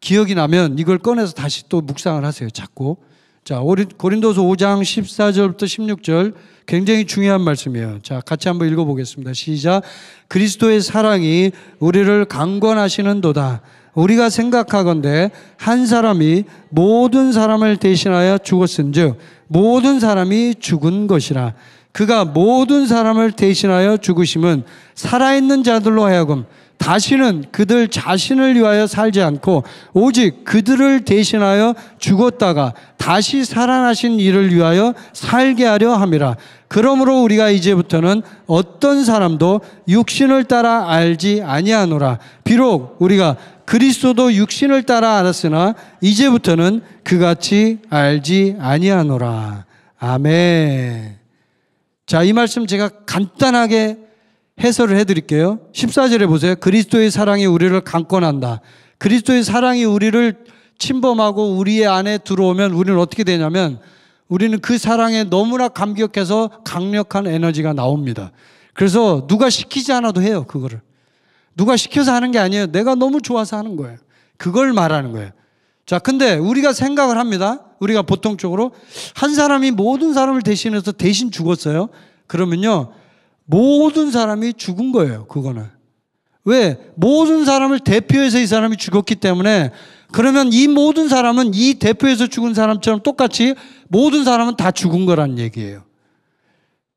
기억이 나면 이걸 꺼내서 다시 또 묵상을 하세요. 자꾸. 자, 고린도서 5장 14절부터 16절 굉장히 중요한 말씀이에요. 자, 같이 한번 읽어 보겠습니다. 시작. 그리스도의 사랑이 우리를 강권하시는도다. 우리가 생각하건대 한 사람이 모든 사람을 대신하여 죽었은즉 모든 사람이 죽은 것이라. 그가 모든 사람을 대신하여 죽으심은 살아있는 자들로 하여금 다시는 그들 자신을 위하여 살지 않고 오직 그들을 대신하여 죽었다가 다시 살아나신 이를 위하여 살게 하려 함이라. 그러므로 우리가 이제부터는 어떤 사람도 육신을 따라 알지 아니하노라. 비록 우리가 그리스도도 육신을 따라 알았으나 이제부터는 그같이 알지 아니하노라. 아멘. 자, 이 말씀 제가 간단하게 해설을 해드릴게요. 14절에 보세요. 그리스도의 사랑이 우리를 강권한다. 그리스도의 사랑이 우리를 침범하고 우리의 안에 들어오면 우리는 어떻게 되냐면 우리는 그 사랑에 너무나 감격해서 강력한 에너지가 나옵니다. 그래서 누가 시키지 않아도 해요, 그거를. 누가 시켜서 하는 게 아니에요. 내가 너무 좋아서 하는 거예요. 그걸 말하는 거예요. 자, 근데 우리가 생각을 합니다. 우리가 보통적으로 한 사람이 모든 사람을 대신해서 대신 죽었어요. 그러면요. 모든 사람이 죽은 거예요. 그거는. 왜? 모든 사람을 대표해서 이 사람이 죽었기 때문에 그러면 이 모든 사람은 이대표에서 죽은 사람처럼 똑같이 모든 사람은 다 죽은 거란 얘기예요.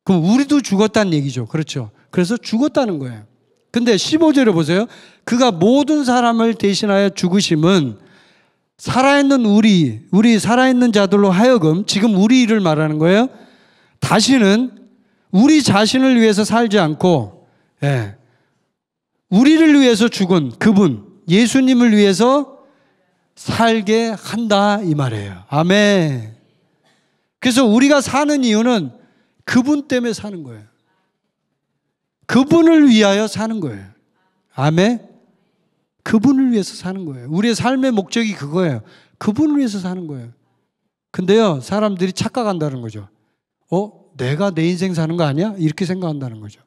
그럼 우리도 죽었다는 얘기죠. 그렇죠. 그래서 죽었다는 거예요. 근데 1 5절에 보세요. 그가 모든 사람을 대신하여 죽으심은 살아있는 우리, 우리 살아있는 자들로 하여금 지금 우리 일을 말하는 거예요. 다시는 우리 자신을 위해서 살지 않고, 예. 우리를 위해서 죽은 그분, 예수님을 위해서 살게 한다 이 말이에요. 아멘. 그래서 우리가 사는 이유는 그분 때문에 사는 거예요. 그분을 위하여 사는 거예요. 아멘. 그분을 위해서 사는 거예요. 우리의 삶의 목적이 그거예요. 그분을 위해서 사는 거예요. 근데요, 사람들이 착각한다는 거죠. 어? 내가 내 인생 사는 거 아니야? 이렇게 생각한다는 거죠.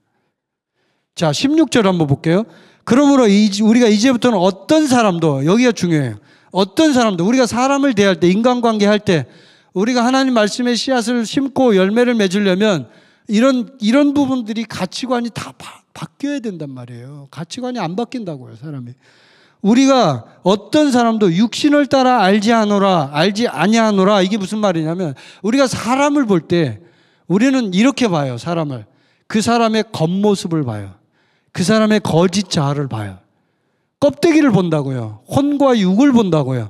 자, 16절 한번 볼게요. 그러므로 우리가 이제부터는 어떤 사람도, 여기가 중요해요. 어떤 사람도, 우리가 사람을 대할 때, 인간관계 할 때, 우리가 하나님 말씀의 씨앗을 심고 열매를 맺으려면 이런, 이런 부분들이 가치관이 다 바, 뀌어야 된단 말이에요. 가치관이 안 바뀐다고요, 사람이. 우리가 어떤 사람도 육신을 따라 알지 않으라 알지 아니하노라. 이게 무슨 말이냐면 우리가 사람을 볼 때 우리는 이렇게 봐요, 사람을. 그 사람의 겉모습을 봐요. 그 사람의 거짓 자아를 봐요. 껍데기를 본다고요. 혼과 육을 본다고요.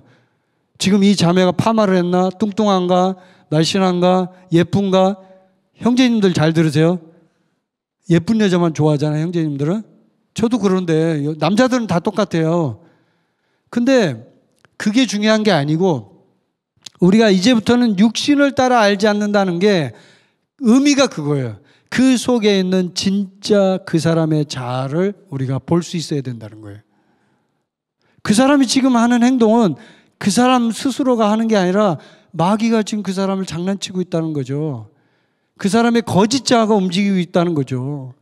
지금 이 자매가 파마를 했나? 뚱뚱한가? 날씬한가? 예쁜가? 형제님들 잘 들으세요. 예쁜 여자만 좋아하잖아요, 형제님들은. 저도 그런데 남자들은 다 똑같아요. 근데 그게 중요한 게 아니고 우리가 이제부터는 육신을 따라 알지 않는다는 게 의미가 그거예요. 그 속에 있는 진짜 그 사람의 자아를 우리가 볼 수 있어야 된다는 거예요. 그 사람이 지금 하는 행동은 그 사람 스스로가 하는 게 아니라 마귀가 지금 그 사람을 장난치고 있다는 거죠. 그 사람의 거짓 자아가 움직이고 있다는 거죠.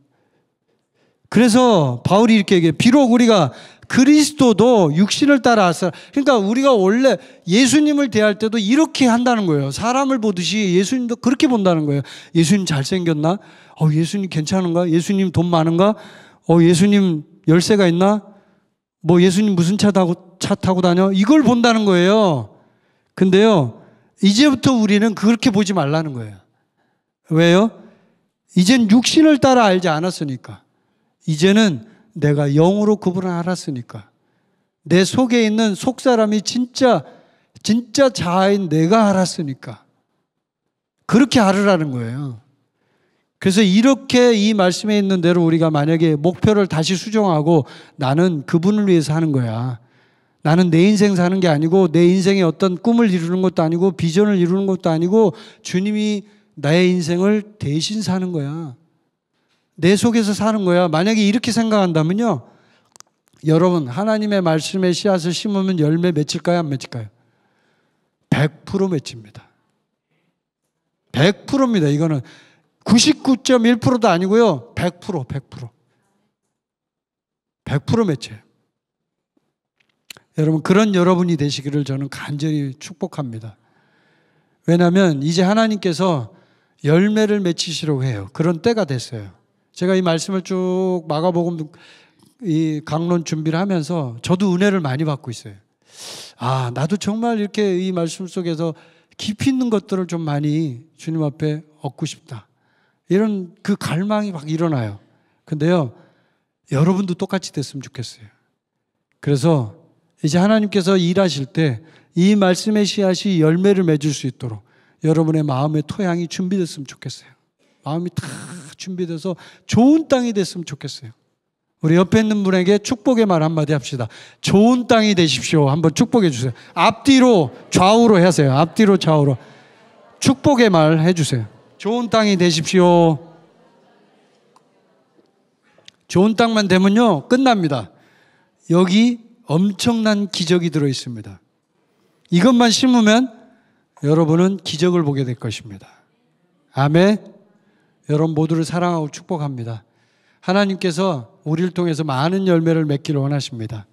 그래서 바울이 이렇게 얘기해. 비록 우리가 그리스도도 육신을 따라서 왔 그러니까 우리가 원래 예수님을 대할 때도 이렇게 한다는 거예요. 사람을 보듯이 예수님도 그렇게 본다는 거예요. 예수님 잘생겼나? 어, 예수님 괜찮은가? 예수님 돈 많은가? 어, 예수님 열쇠가 있나? 뭐 예수님 무슨 차 타고 차 타고 다녀? 이걸 본다는 거예요. 근데요. 이제부터 우리는 그렇게 보지 말라는 거예요. 왜요? 이젠 육신을 따라 알지 않았으니까. 이제는 내가 영으로 그분을 알았으니까 내 속에 있는 속 사람이 진짜 진짜 자아인 내가 알았으니까 그렇게 알으라는 거예요. 그래서 이렇게 이 말씀에 있는 대로 우리가 만약에 목표를 다시 수정하고 나는 그분을 위해서 하는 거야. 나는 내 인생 사는 게 아니고 내 인생의 어떤 꿈을 이루는 것도 아니고 비전을 이루는 것도 아니고 주님이 나의 인생을 대신 사는 거야. 내 속에서 사는 거야. 만약에 이렇게 생각한다면요. 여러분, 하나님의 말씀에 씨앗을 심으면 열매 맺힐까요? 안 맺힐까요? 100% 맺힙니다. 100%입니다. 이거는 99.1%도 아니고요. 100%, 100%. 100% 맺혀요. 여러분, 그런 여러분이 되시기를 저는 간절히 축복합니다. 왜냐하면 이제 하나님께서 열매를 맺히시려고 해요. 그런 때가 됐어요. 제가 이 말씀을 쭉 마가복음 이 강론 준비를 하면서 저도 은혜를 많이 받고 있어요. 아, 나도 정말 이렇게 이 말씀 속에서 깊이 있는 것들을 좀 많이 주님 앞에 얻고 싶다. 이런 그 갈망이 막 일어나요. 근데요, 여러분도 똑같이 됐으면 좋겠어요. 그래서 이제 하나님께서 일하실 때 이 말씀의 씨앗이 열매를 맺을 수 있도록 여러분의 마음의 토양이 준비됐으면 좋겠어요. 마음이 다 준비돼서 좋은 땅이 됐으면 좋겠어요. 우리 옆에 있는 분에게 축복의 말 한마디 합시다. 좋은 땅이 되십시오. 한번 축복해 주세요. 앞뒤로 좌우로 하세요. 앞뒤로 좌우로. 축복의 말 해주세요. 좋은 땅이 되십시오. 좋은 땅만 되면요, 끝납니다. 여기 엄청난 기적이 들어 있습니다. 이것만 심으면 여러분은 기적을 보게 될 것입니다. 아멘. 여러분 모두를 사랑하고 축복합니다. 하나님께서 우리를 통해서 많은 열매를 맺기를 원하십니다.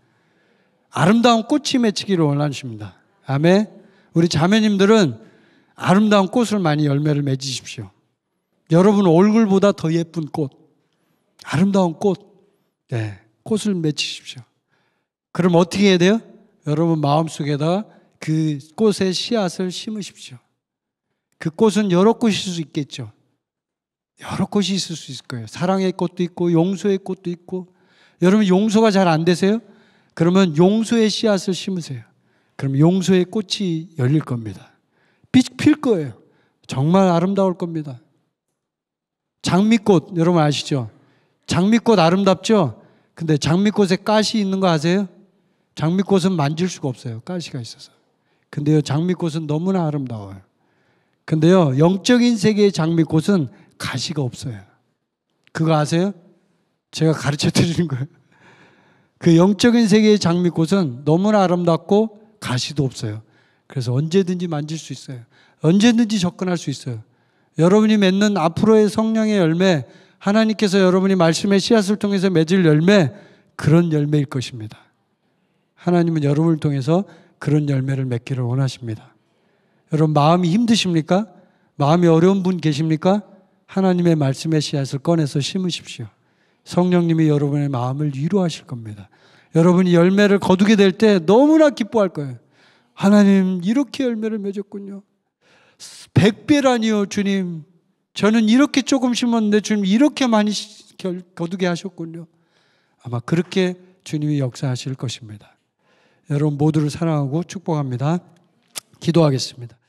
아름다운 꽃이 맺히기를 원하십니다. 아멘. 우리 자매님들은 아름다운 꽃을 많이 열매를 맺으십시오. 여러분 얼굴보다 더 예쁜 꽃, 아름다운 꽃, 네, 꽃을 맺히십시오. 그럼 어떻게 해야 돼요? 여러분 마음속에다 그 꽃의 씨앗을 심으십시오. 그 꽃은 여러 꽃일 수 있겠죠. 여러 꽃이 있을 수 있을 거예요. 사랑의 꽃도 있고 용서의 꽃도 있고 여러분 용서가 잘 안 되세요? 그러면 용서의 씨앗을 심으세요. 그럼 용서의 꽃이 열릴 겁니다. 빛 필 거예요. 정말 아름다울 겁니다. 장미꽃 여러분 아시죠? 장미꽃 아름답죠? 근데 장미꽃에 가시 있는 거 아세요? 장미꽃은 만질 수가 없어요. 가시가 있어서. 근데요 장미꽃은 너무나 아름다워요. 근데요 영적인 세계의 장미꽃은 가시가 없어요. 그거 아세요? 제가 가르쳐 드리는 거예요. 그 영적인 세계의 장미꽃은 너무나 아름답고 가시도 없어요. 그래서 언제든지 만질 수 있어요. 언제든지 접근할 수 있어요. 여러분이 맺는 앞으로의 성령의 열매, 하나님께서 여러분이 말씀의 씨앗을 통해서 맺을 열매, 그런 열매일 것입니다. 하나님은 여러분을 통해서 그런 열매를 맺기를 원하십니다. 여러분, 마음이 힘드십니까? 마음이 어려운 분 계십니까? 하나님의 말씀의 씨앗을 꺼내서 심으십시오. 성령님이 여러분의 마음을 위로하실 겁니다. 여러분이 열매를 거두게 될 때 너무나 기뻐할 거예요. 하나님, 이렇게 열매를 맺었군요. 백배라니요, 주님. 저는 이렇게 조금 심었는데 주님 이렇게 많이 거두게 하셨군요. 아마 그렇게 주님이 역사하실 것입니다. 여러분 모두를 사랑하고 축복합니다. 기도하겠습니다.